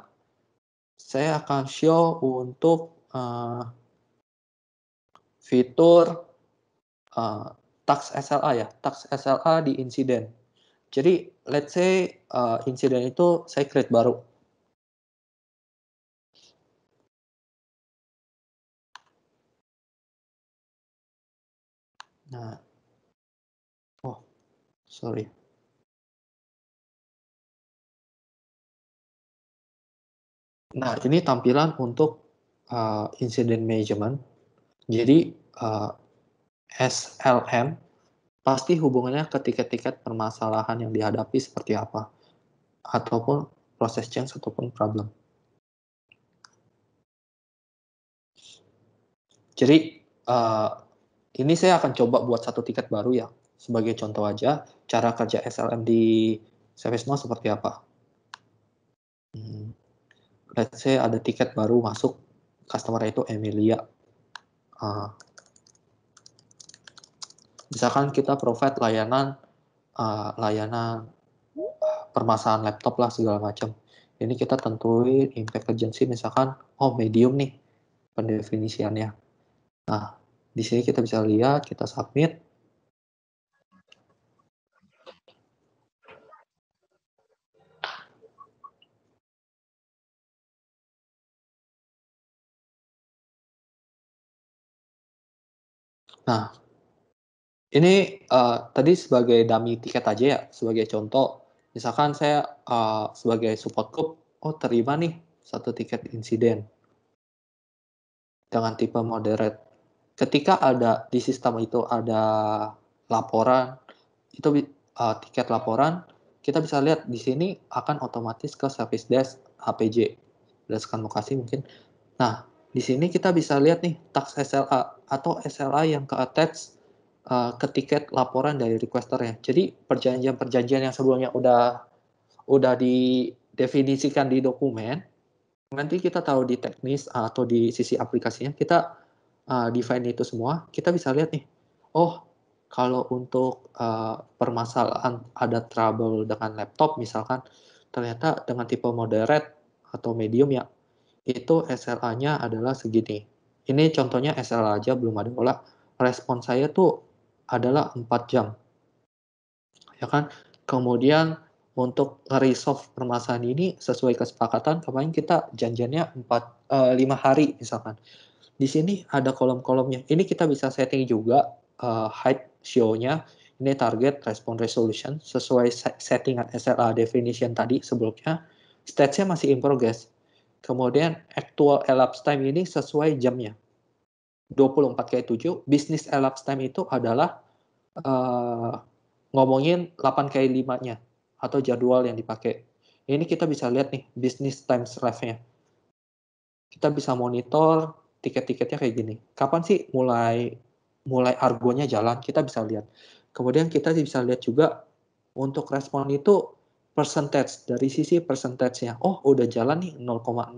saya akan show untuk uh, fitur uh, tax SLA ya, tax SLA di insiden. Jadi let's say uh, insiden itu saya create baru. Nah, oh sorry. Nah, ini tampilan untuk uh, incident management. Jadi, uh, SLM, pasti hubungannya ke tiket-tiket permasalahan yang dihadapi seperti apa, ataupun proses change ataupun problem. Jadi uh, ini saya akan coba buat satu tiket baru ya. Sebagai contoh aja, cara kerja SLM di mall seperti apa. Hmm. Let's say ada tiket baru masuk, customer itu Emilia. Uh, misalkan kita provide layanan uh, layanan eh, permasalahan laptop lah segala macam ini kita tentuin impact urgency misalkan oh medium nih pendefinisiannya nah di sini kita bisa lihat kita submit Nah, ini uh, tadi sebagai dummy tiket aja ya, sebagai contoh, misalkan saya uh, sebagai support group, oh terima nih satu tiket insiden dengan tipe moderate. Ketika ada di sistem itu ada laporan, itu uh, tiket laporan, kita bisa lihat di sini akan otomatis ke service desk HPJ berdasarkan lokasi mungkin. Nah, di sini kita bisa lihat nih tax SLA atau SLA yang ke attach uh, ketiket laporan dari requesternya. Jadi perjanjian-perjanjian yang sebelumnya udah udah didefinisikan di dokumen, nanti kita tahu di teknis atau di sisi aplikasinya kita uh, define itu semua, kita bisa lihat nih, oh kalau untuk uh, permasalahan ada trouble dengan laptop misalkan, ternyata dengan tipe moderate atau medium ya, itu SLA-nya adalah segini. Ini contohnya SLA aja belum ada pola. Respon saya tuh adalah 4 jam. Ya kan? Kemudian untuk resolve permasalahan ini sesuai kesepakatan kemarin kita janjiannya 4 5 eh, hari misalkan. Di sini ada kolom-kolomnya. Ini kita bisa setting juga uh, eh, height show-nya. Ini target respon resolution sesuai settingan SLA definition tadi sebelumnya. Stage-nya masih in progress. Kemudian actual elapsed time ini sesuai jamnya. 24 kayak 7, bisnis elapsed time itu adalah uh, ngomongin 8 kayak 5-nya atau jadwal yang dipakai. Ini kita bisa lihat nih bisnis time slave-nya. Kita bisa monitor tiket-tiketnya kayak gini. Kapan sih mulai mulai argonya jalan? Kita bisa lihat. Kemudian kita bisa lihat juga untuk respon itu percentage dari sisi percentage-nya. Oh, udah jalan nih 0,03%.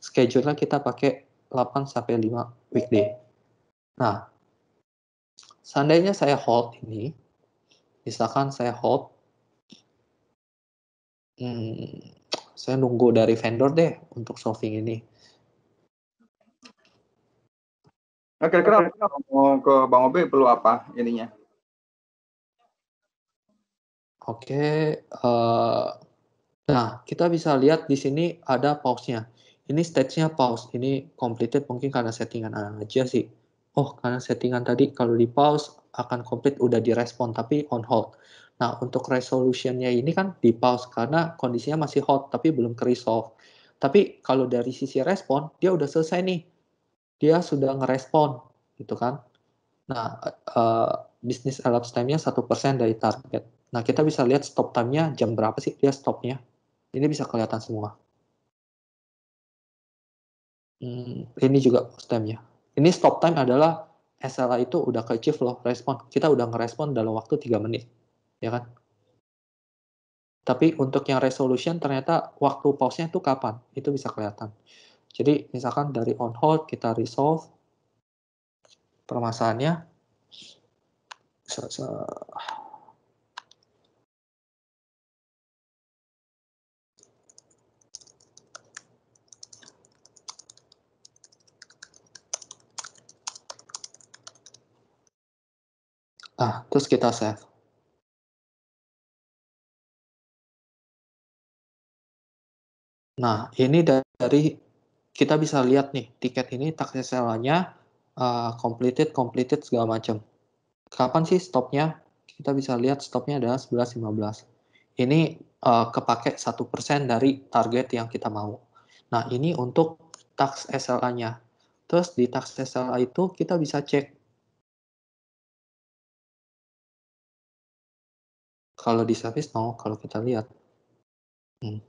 Schedule-nya kita pakai 8 sampai 5 weekday. Nah, seandainya saya hold ini, misalkan saya hold, hmm, saya nunggu dari vendor deh untuk solving ini. Nah, kira-kira mau ke Bang Obe perlu apa ininya? Oke, okay, uh, eh, nah kita bisa lihat di sini ada pause-nya ini stage-nya pause, ini completed mungkin karena settingan aja sih. Oh, karena settingan tadi kalau di pause akan complete udah direspon tapi on hold. Nah, untuk resolution-nya ini kan di pause karena kondisinya masih hot tapi belum ke resolve. Tapi kalau dari sisi respon, dia udah selesai nih. Dia sudah ngerespon, gitu kan. Nah, uh, eh, bisnis elapsed time-nya 1% dari target. Nah, kita bisa lihat stop time-nya jam berapa sih dia stop-nya. Ini bisa kelihatan semua hmm, ini juga post time ya. Ini stop time adalah SLA itu udah ke achieve loh respon. Kita udah ngerespon dalam waktu 3 menit. Ya kan? Tapi untuk yang resolution ternyata waktu pause-nya itu kapan? Itu bisa kelihatan. Jadi misalkan dari on hold kita resolve permasalahannya. Nah, terus kita save. Nah, ini dari kita bisa lihat nih tiket ini taksi sewanya uh, completed, completed segala macam. Kapan sih stopnya? Kita bisa lihat stopnya adalah 11.15. Ini uh, kepake 1% dari target yang kita mau. Nah, ini untuk tax SLA-nya. Terus di tax SLA itu kita bisa cek Kalau di service no, kalau kita lihat. Hmm.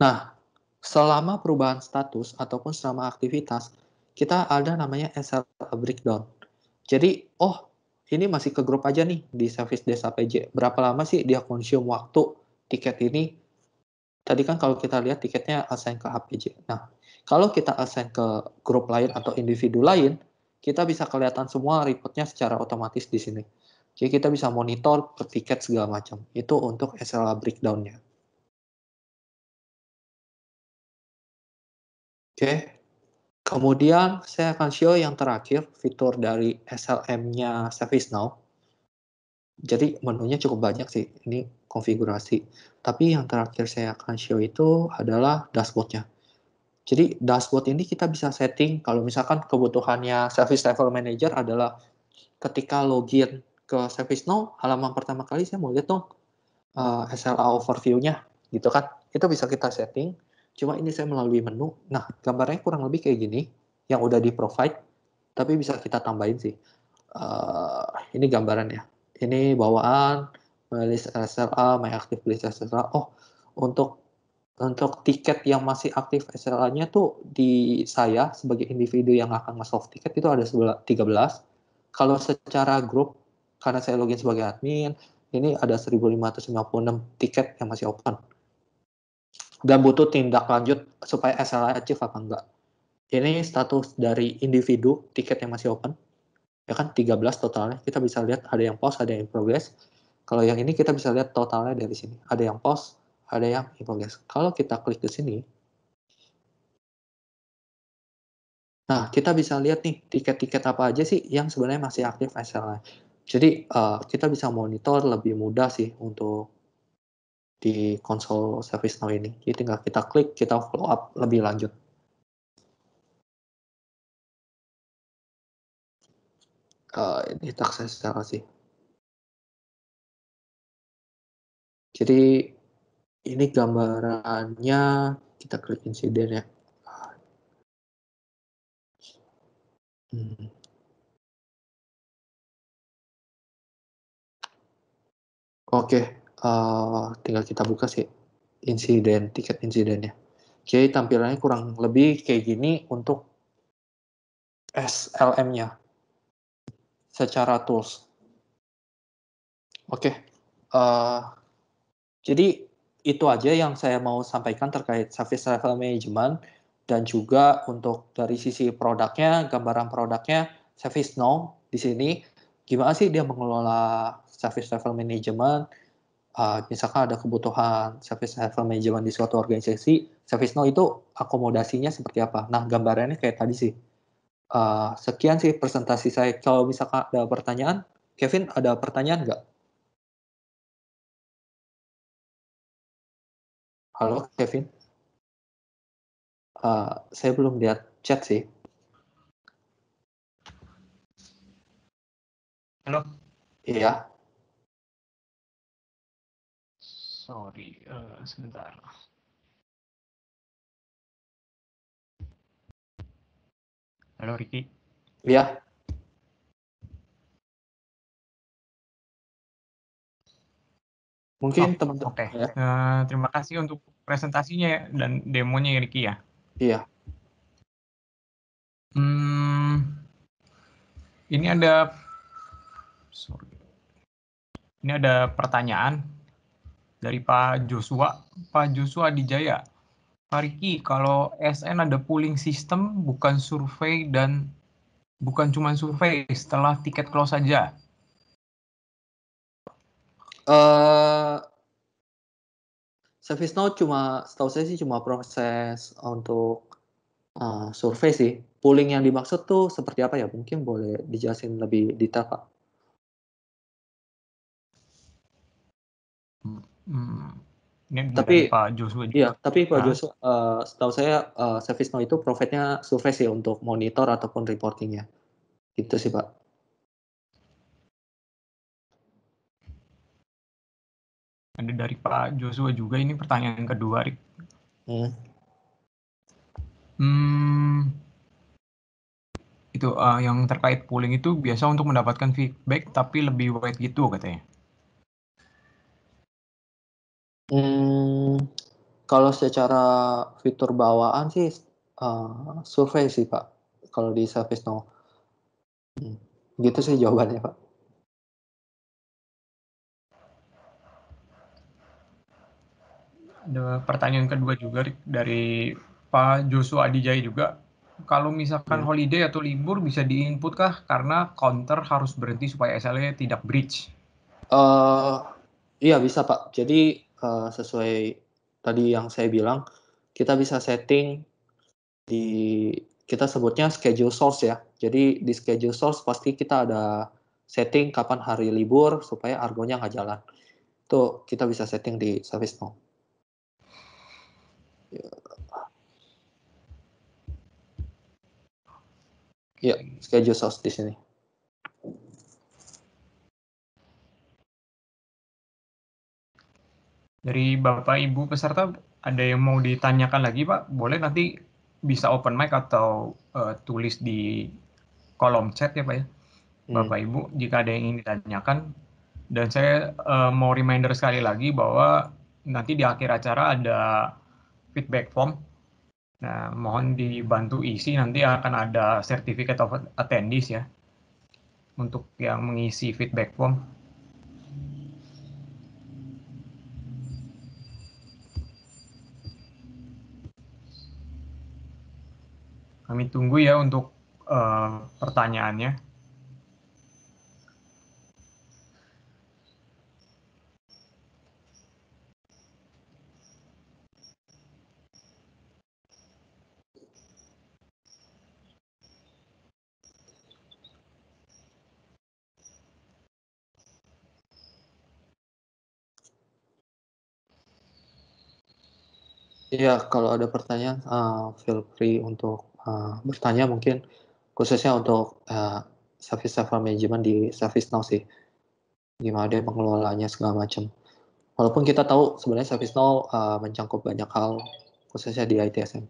Nah, selama perubahan status ataupun selama aktivitas, kita ada namanya SLA breakdown. Jadi, oh ini masih ke grup aja nih di service desa PJ. Berapa lama sih dia konsum waktu tiket ini? Tadi kan kalau kita lihat tiketnya assign ke HPJ. Nah, kalau kita assign ke grup lain atau individu lain, kita bisa kelihatan semua reportnya secara otomatis di sini. Jadi kita bisa monitor per tiket segala macam. Itu untuk SLA breakdown-nya. Oke, kemudian saya akan show yang terakhir, fitur dari SLM-nya ServiceNow. Jadi menunya cukup banyak sih, ini konfigurasi. Tapi yang terakhir saya akan show itu adalah dashboard-nya. Jadi dashboard ini kita bisa setting kalau misalkan kebutuhannya service level manager adalah ketika login ke service no halaman pertama kali saya mau lihat dong uh, eh, SLA overview-nya, gitu kan. Itu bisa kita setting. Cuma ini saya melalui menu. Nah, gambarnya kurang lebih kayak gini, yang udah di-provide, tapi bisa kita tambahin sih. Uh, ini gambarannya. Ini bawaan, list SLA, my active list SLA. Oh, untuk untuk tiket yang masih aktif SLA-nya tuh di saya sebagai individu yang akan nge-solve tiket itu ada 13. Kalau secara grup karena saya login sebagai admin, ini ada 1556 tiket yang masih open. Dan butuh tindak lanjut supaya SLA achieve apa enggak. Ini status dari individu tiket yang masih open. Ya kan 13 totalnya, kita bisa lihat ada yang pause, ada yang in progress. Kalau yang ini kita bisa lihat totalnya dari sini. Ada yang pause, ada yang in progress. Kalau kita klik ke sini, Nah, kita bisa lihat nih tiket-tiket apa aja sih yang sebenarnya masih aktif SLA. Jadi uh, kita bisa monitor lebih mudah sih untuk di konsol service now ini. Jadi tinggal kita klik, kita follow up lebih lanjut. Uh, ini tak saya secara sih. Jadi ini gambarannya kita klik insiden ya. Hmm. Oke, uh, tinggal kita buka sih insiden tiket insidennya. Jadi tampilannya kurang lebih kayak gini untuk SLM-nya secara tools. Oke, uh, jadi itu aja yang saya mau sampaikan terkait service level management dan juga untuk dari sisi produknya, gambaran produknya, service now di sini gimana sih dia mengelola service level management uh, misalkan ada kebutuhan service level management di suatu organisasi service now itu akomodasinya seperti apa nah gambarannya kayak tadi sih uh, sekian sih presentasi saya kalau misalkan ada pertanyaan Kevin ada pertanyaan nggak halo Kevin uh, saya belum lihat chat sih Halo. Iya. Sorry, uh, sebentar. Halo Riki. Iya. Mungkin oh, teman-teman. Oke. Okay. Ya. Uh, terima kasih untuk presentasinya dan demonya Riki ya. Iya. Hmm, ini ada Sorry. Ini ada pertanyaan dari Pak Joshua. Pak Joshua di Jaya. Pak Riki, kalau SN ada pooling system bukan survei dan bukan cuma survei setelah tiket close saja. Uh, service now cuma setahu saya sih cuma proses untuk uh, survei sih. Pooling yang dimaksud tuh seperti apa ya? Mungkin boleh dijelasin lebih detail, Pak. Hmm. Ini tapi Pak Joshua juga. Iya, tapi Pak nah. Joshua, uh, setahu saya uh, eh, now itu profitnya surface ya untuk monitor ataupun reportingnya. Gitu sih Pak. Ada dari Pak Joshua juga ini pertanyaan kedua, Rik. Hmm. hmm itu uh, yang terkait polling itu biasa untuk mendapatkan feedback tapi lebih wide gitu katanya. Hmm, kalau secara fitur bawaan sih uh, survei sih Pak. Kalau di No, Hmm, gitu sih jawabannya Pak. Ada pertanyaan kedua juga dari Pak Joshua Adijay juga. Kalau misalkan iya. holiday atau libur bisa diinput kah? Karena counter harus berhenti supaya SLA e tidak breach. Uh, iya bisa Pak. Jadi Eh, sesuai tadi yang saya bilang kita bisa setting di kita sebutnya schedule source ya. Jadi di schedule source pasti kita ada setting kapan hari libur supaya argonya nggak jalan. Itu kita bisa setting di service now. Ya, ya schedule source di sini. Dari Bapak Ibu peserta ada yang mau ditanyakan lagi Pak? Boleh nanti bisa open mic atau uh, tulis di kolom chat ya Pak ya. Iya. Bapak Ibu jika ada yang ingin ditanyakan dan saya uh, mau reminder sekali lagi bahwa nanti di akhir acara ada feedback form. Nah, mohon dibantu isi nanti akan ada certificate of attendees ya untuk yang mengisi feedback form. Kami tunggu ya untuk uh, pertanyaannya. Ya, kalau ada pertanyaan, uh, feel free untuk uh, bertanya mungkin khususnya untuk uh, service server management di service now sih. Gimana dia mengelolanya segala macam. Walaupun kita tahu sebenarnya service uh, mencangkup banyak hal khususnya di ITSM.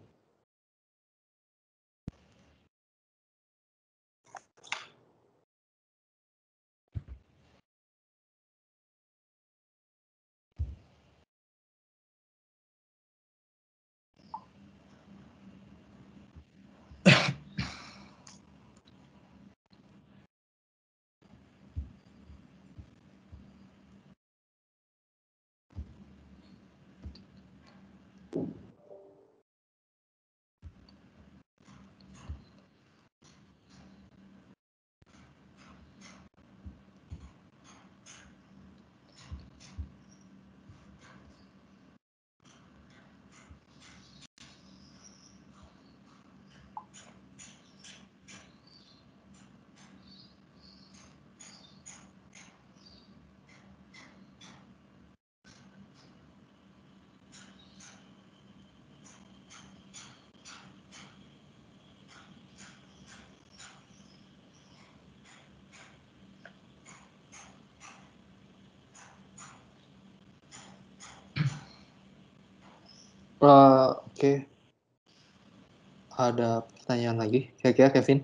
lagi kira-kira Kevin?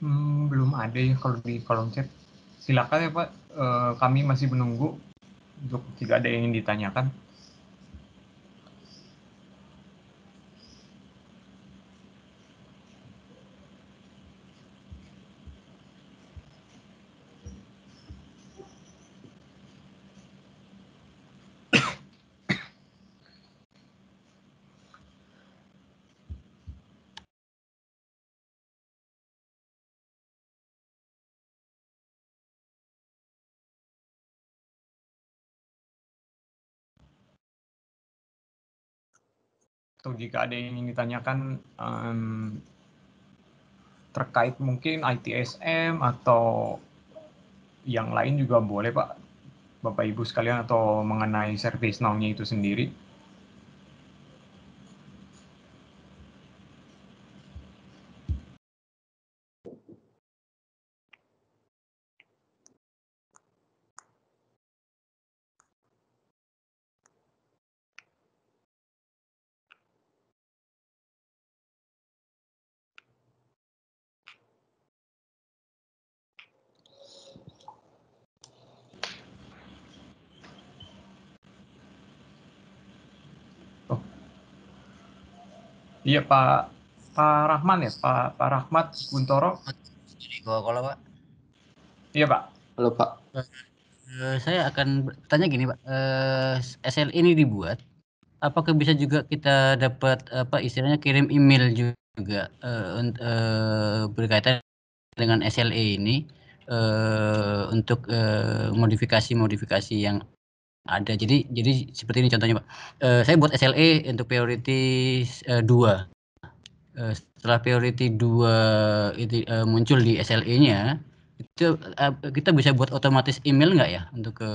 Hmm, belum ada ya kalau di kolom chat. Silakan ya Pak, e, kami masih menunggu untuk jika ada yang ingin ditanyakan. atau jika ada yang ingin ditanyakan um, terkait mungkin ITSM atau yang lain juga boleh Pak, Bapak Ibu sekalian atau mengenai service now-nya itu sendiri. ya Pak Pak Rahman ya Pak Pak Rahmat Guntoro. kalau Pak. Iya Pak. Halo Pak. Eh, saya akan tanya gini Pak, eh, SL ini dibuat, apakah bisa juga kita dapat apa istilahnya kirim email juga uh, berkaitan dengan SLE ini uh, untuk modifikasi-modifikasi uh, modifikasi -modifikasi yang ada. Jadi jadi seperti ini contohnya, Pak. uh, saya buat SLE untuk priority eh, dua. 2. Eh, setelah priority 2 itu, uh, muncul di SLE-nya, itu, uh, kita bisa buat otomatis email nggak ya untuk ke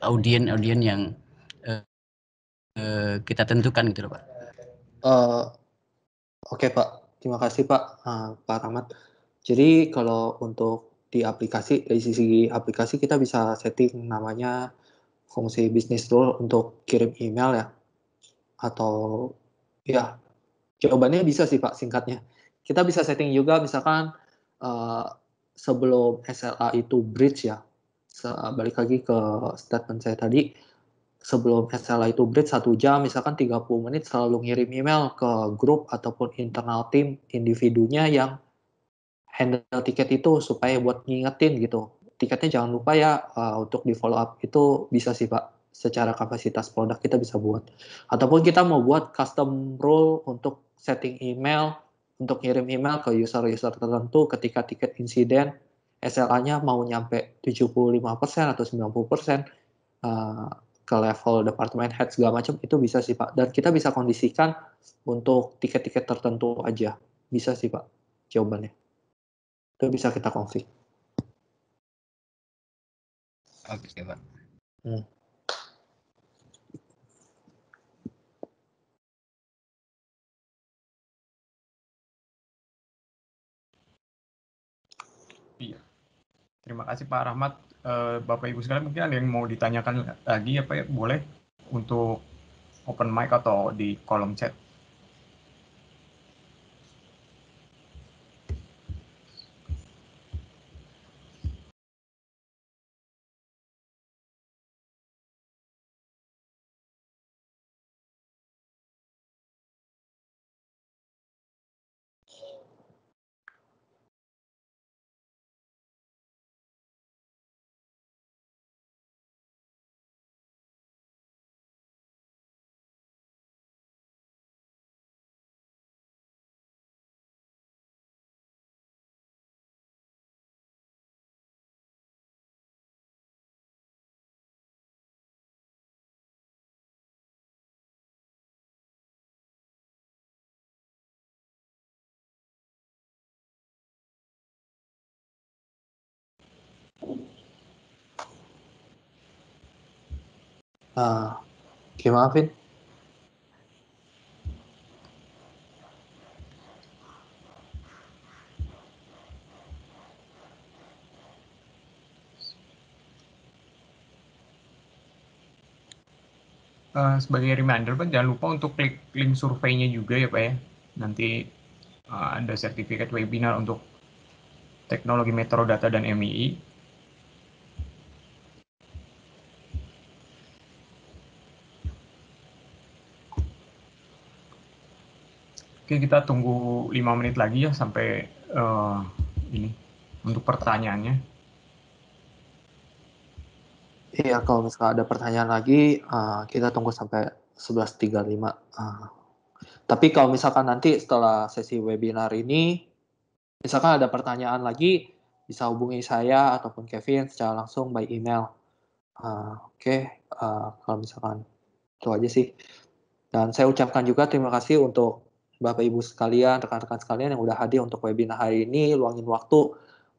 audien-audien yang, uh, uh, kita tentukan gitu loh, Pak? uh, oke, Pak. Terima kasih, Pak, uh, Pak Rahmat. Jadi kalau untuk di aplikasi, dari sisi aplikasi kita bisa setting namanya fungsi bisnis rule untuk kirim email ya atau ya jawabannya bisa sih pak singkatnya kita bisa setting juga misalkan uh, sebelum SLA itu bridge ya balik lagi ke statement saya tadi sebelum SLA itu bridge satu jam misalkan 30 menit selalu ngirim email ke grup ataupun internal tim individunya yang handle tiket itu supaya buat ngingetin gitu tiketnya jangan lupa ya uh, untuk di follow up itu bisa sih Pak secara kapasitas produk kita bisa buat. Ataupun kita mau buat custom rule untuk setting email, untuk ngirim email ke user-user tertentu ketika tiket insiden SLA-nya mau nyampe 75% atau 90% uh, eh, ke level departemen head segala macam itu bisa sih Pak. Dan kita bisa kondisikan untuk tiket-tiket tertentu aja. Bisa sih Pak jawabannya. Itu bisa kita konflik. Oke, okay, Pak. Hmm. Iya. Terima kasih Pak Rahmat. Eh, Bapak Ibu sekalian mungkin ada yang mau ditanyakan lagi ya Pak ya, boleh untuk open mic atau di kolom chat. Ah, okay, maafin. Uh, eh, sebagai reminder Pak, jangan lupa untuk klik link surveinya juga ya Pak ya. Nanti uh, ada sertifikat webinar untuk teknologi metrodata dan MII Oke, kita tunggu lima menit lagi ya sampai uh, ini untuk pertanyaannya. Iya, kalau misalkan ada pertanyaan lagi, uh, kita tunggu sampai 11.35. Uh, eh. tapi kalau misalkan nanti setelah sesi webinar ini, misalkan ada pertanyaan lagi, bisa hubungi saya ataupun Kevin secara langsung by email. Uh, Oke, okay. uh, kalau misalkan itu aja sih. Dan saya ucapkan juga terima kasih untuk Bapak Ibu sekalian, rekan-rekan sekalian yang udah hadir untuk webinar hari ini, luangin waktu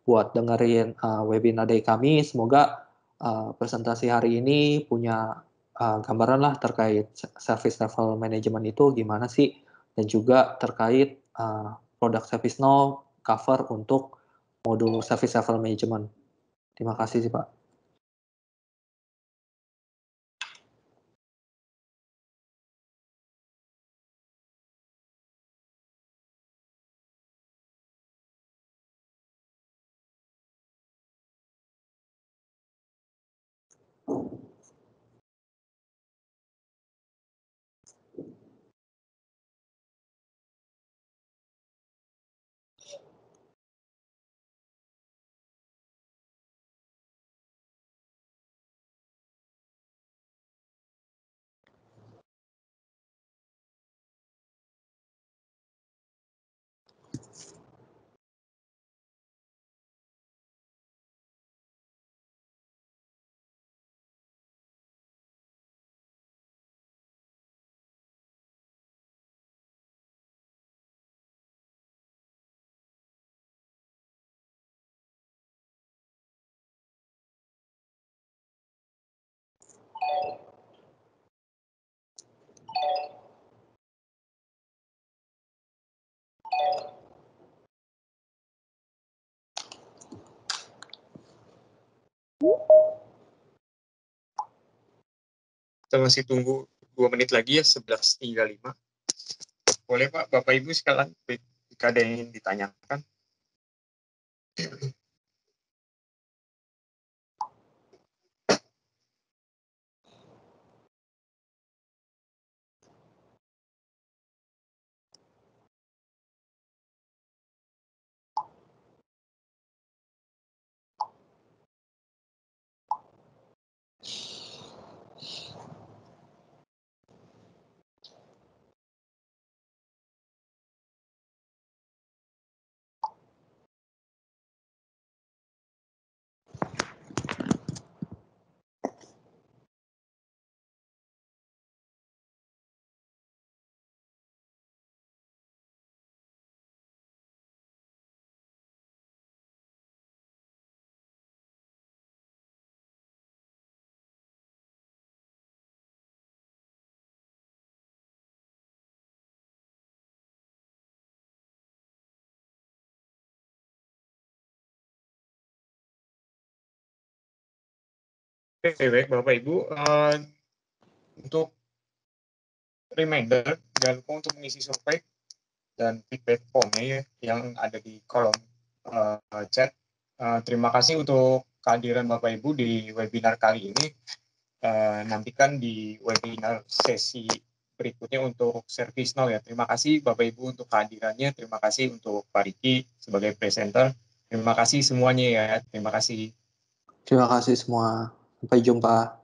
buat dengerin uh, webinar dari kami. Semoga uh, presentasi hari ini punya uh, gambaran lah terkait service level management itu gimana sih, dan juga terkait uh, produk service no cover untuk modul service level management. Terima kasih sih Pak. Kita masih tunggu dua menit lagi ya, 11.35. Boleh Pak, Bapak Ibu sekalian jika ada yang ingin ditanyakan. Oke, baik Bapak Ibu. Uh, untuk reminder, jangan lupa untuk mengisi survei dan feedback form ya, yang ada di kolom uh, chat. Uh, terima kasih untuk kehadiran Bapak Ibu di webinar kali ini. Uh, nantikan di webinar sesi berikutnya untuk service now ya. Terima kasih Bapak Ibu untuk kehadirannya. Terima kasih untuk Pak Riki sebagai presenter. Terima kasih semuanya ya. Terima kasih. Terima kasih semua. 不用吧。